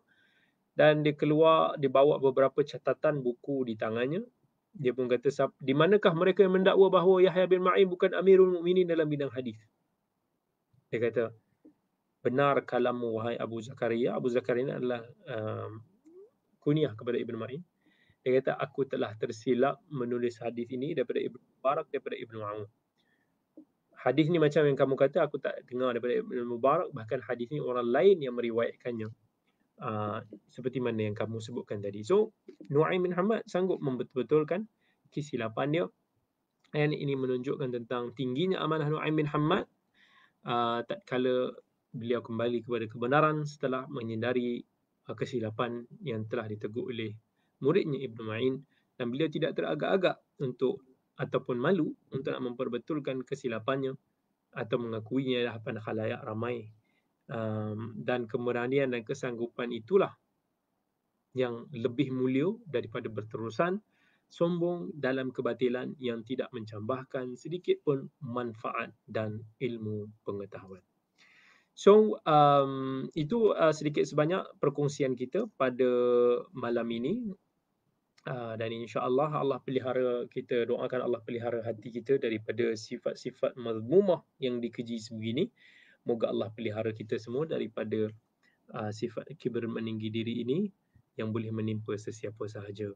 dan dia keluar dia bawa beberapa catatan buku di tangannya dia pun kata di manakah mereka yang mendakwa bahawa Yahya bin Ma'in bukan amirul Muminin dalam bidang hadis dia kata benar kalammu wahai Abu Zakaria Abu Zakaria adalah um, kuniah kepada Ibn Ma'in dia kata aku telah tersilap menulis hadis ini daripada Ibn Mubarak daripada Ibn Ma'un hadis ni macam yang kamu kata aku tak dengar daripada Ibn Mubarak bahkan hadis ni orang lain yang meriwayatkannya Uh, seperti mana yang kamu sebutkan tadi. So, Nu'aim bin Hamad sanggup membetul-betulkan kesilapan dia. Dan ini menunjukkan tentang tingginya amanah Nu'aim bin Hamad. Uh, ah, tak kala beliau kembali kepada kebenaran setelah menyedari uh, ah, kesilapan yang telah ditegur oleh muridnya Ibn Ma'in. Dan beliau tidak teragak-agak untuk ataupun malu untuk nak memperbetulkan kesilapannya atau mengakuinya dah pada khalayak ramai um, dan keberanian dan kesanggupan itulah yang lebih mulia daripada berterusan sombong dalam kebatilan yang tidak mencambahkan sedikit pun manfaat dan ilmu pengetahuan. So um itu uh, sedikit sebanyak perkongsian kita pada malam ini uh, dan insya-Allah Allah pelihara kita doakan Allah pelihara hati kita daripada sifat-sifat mazmumah yang dikeji sebegini. Moga Allah pelihara kita semua daripada uh, sifat kibir meninggi diri ini yang boleh menimpa sesiapa sahaja.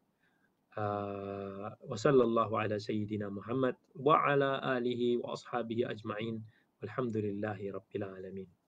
Ah, Wassalamualaikum warahmatullahi wabarakatuh. wa ala alihi wa ashabihi ajma'in. Walhamdulillahi rabbil alamin.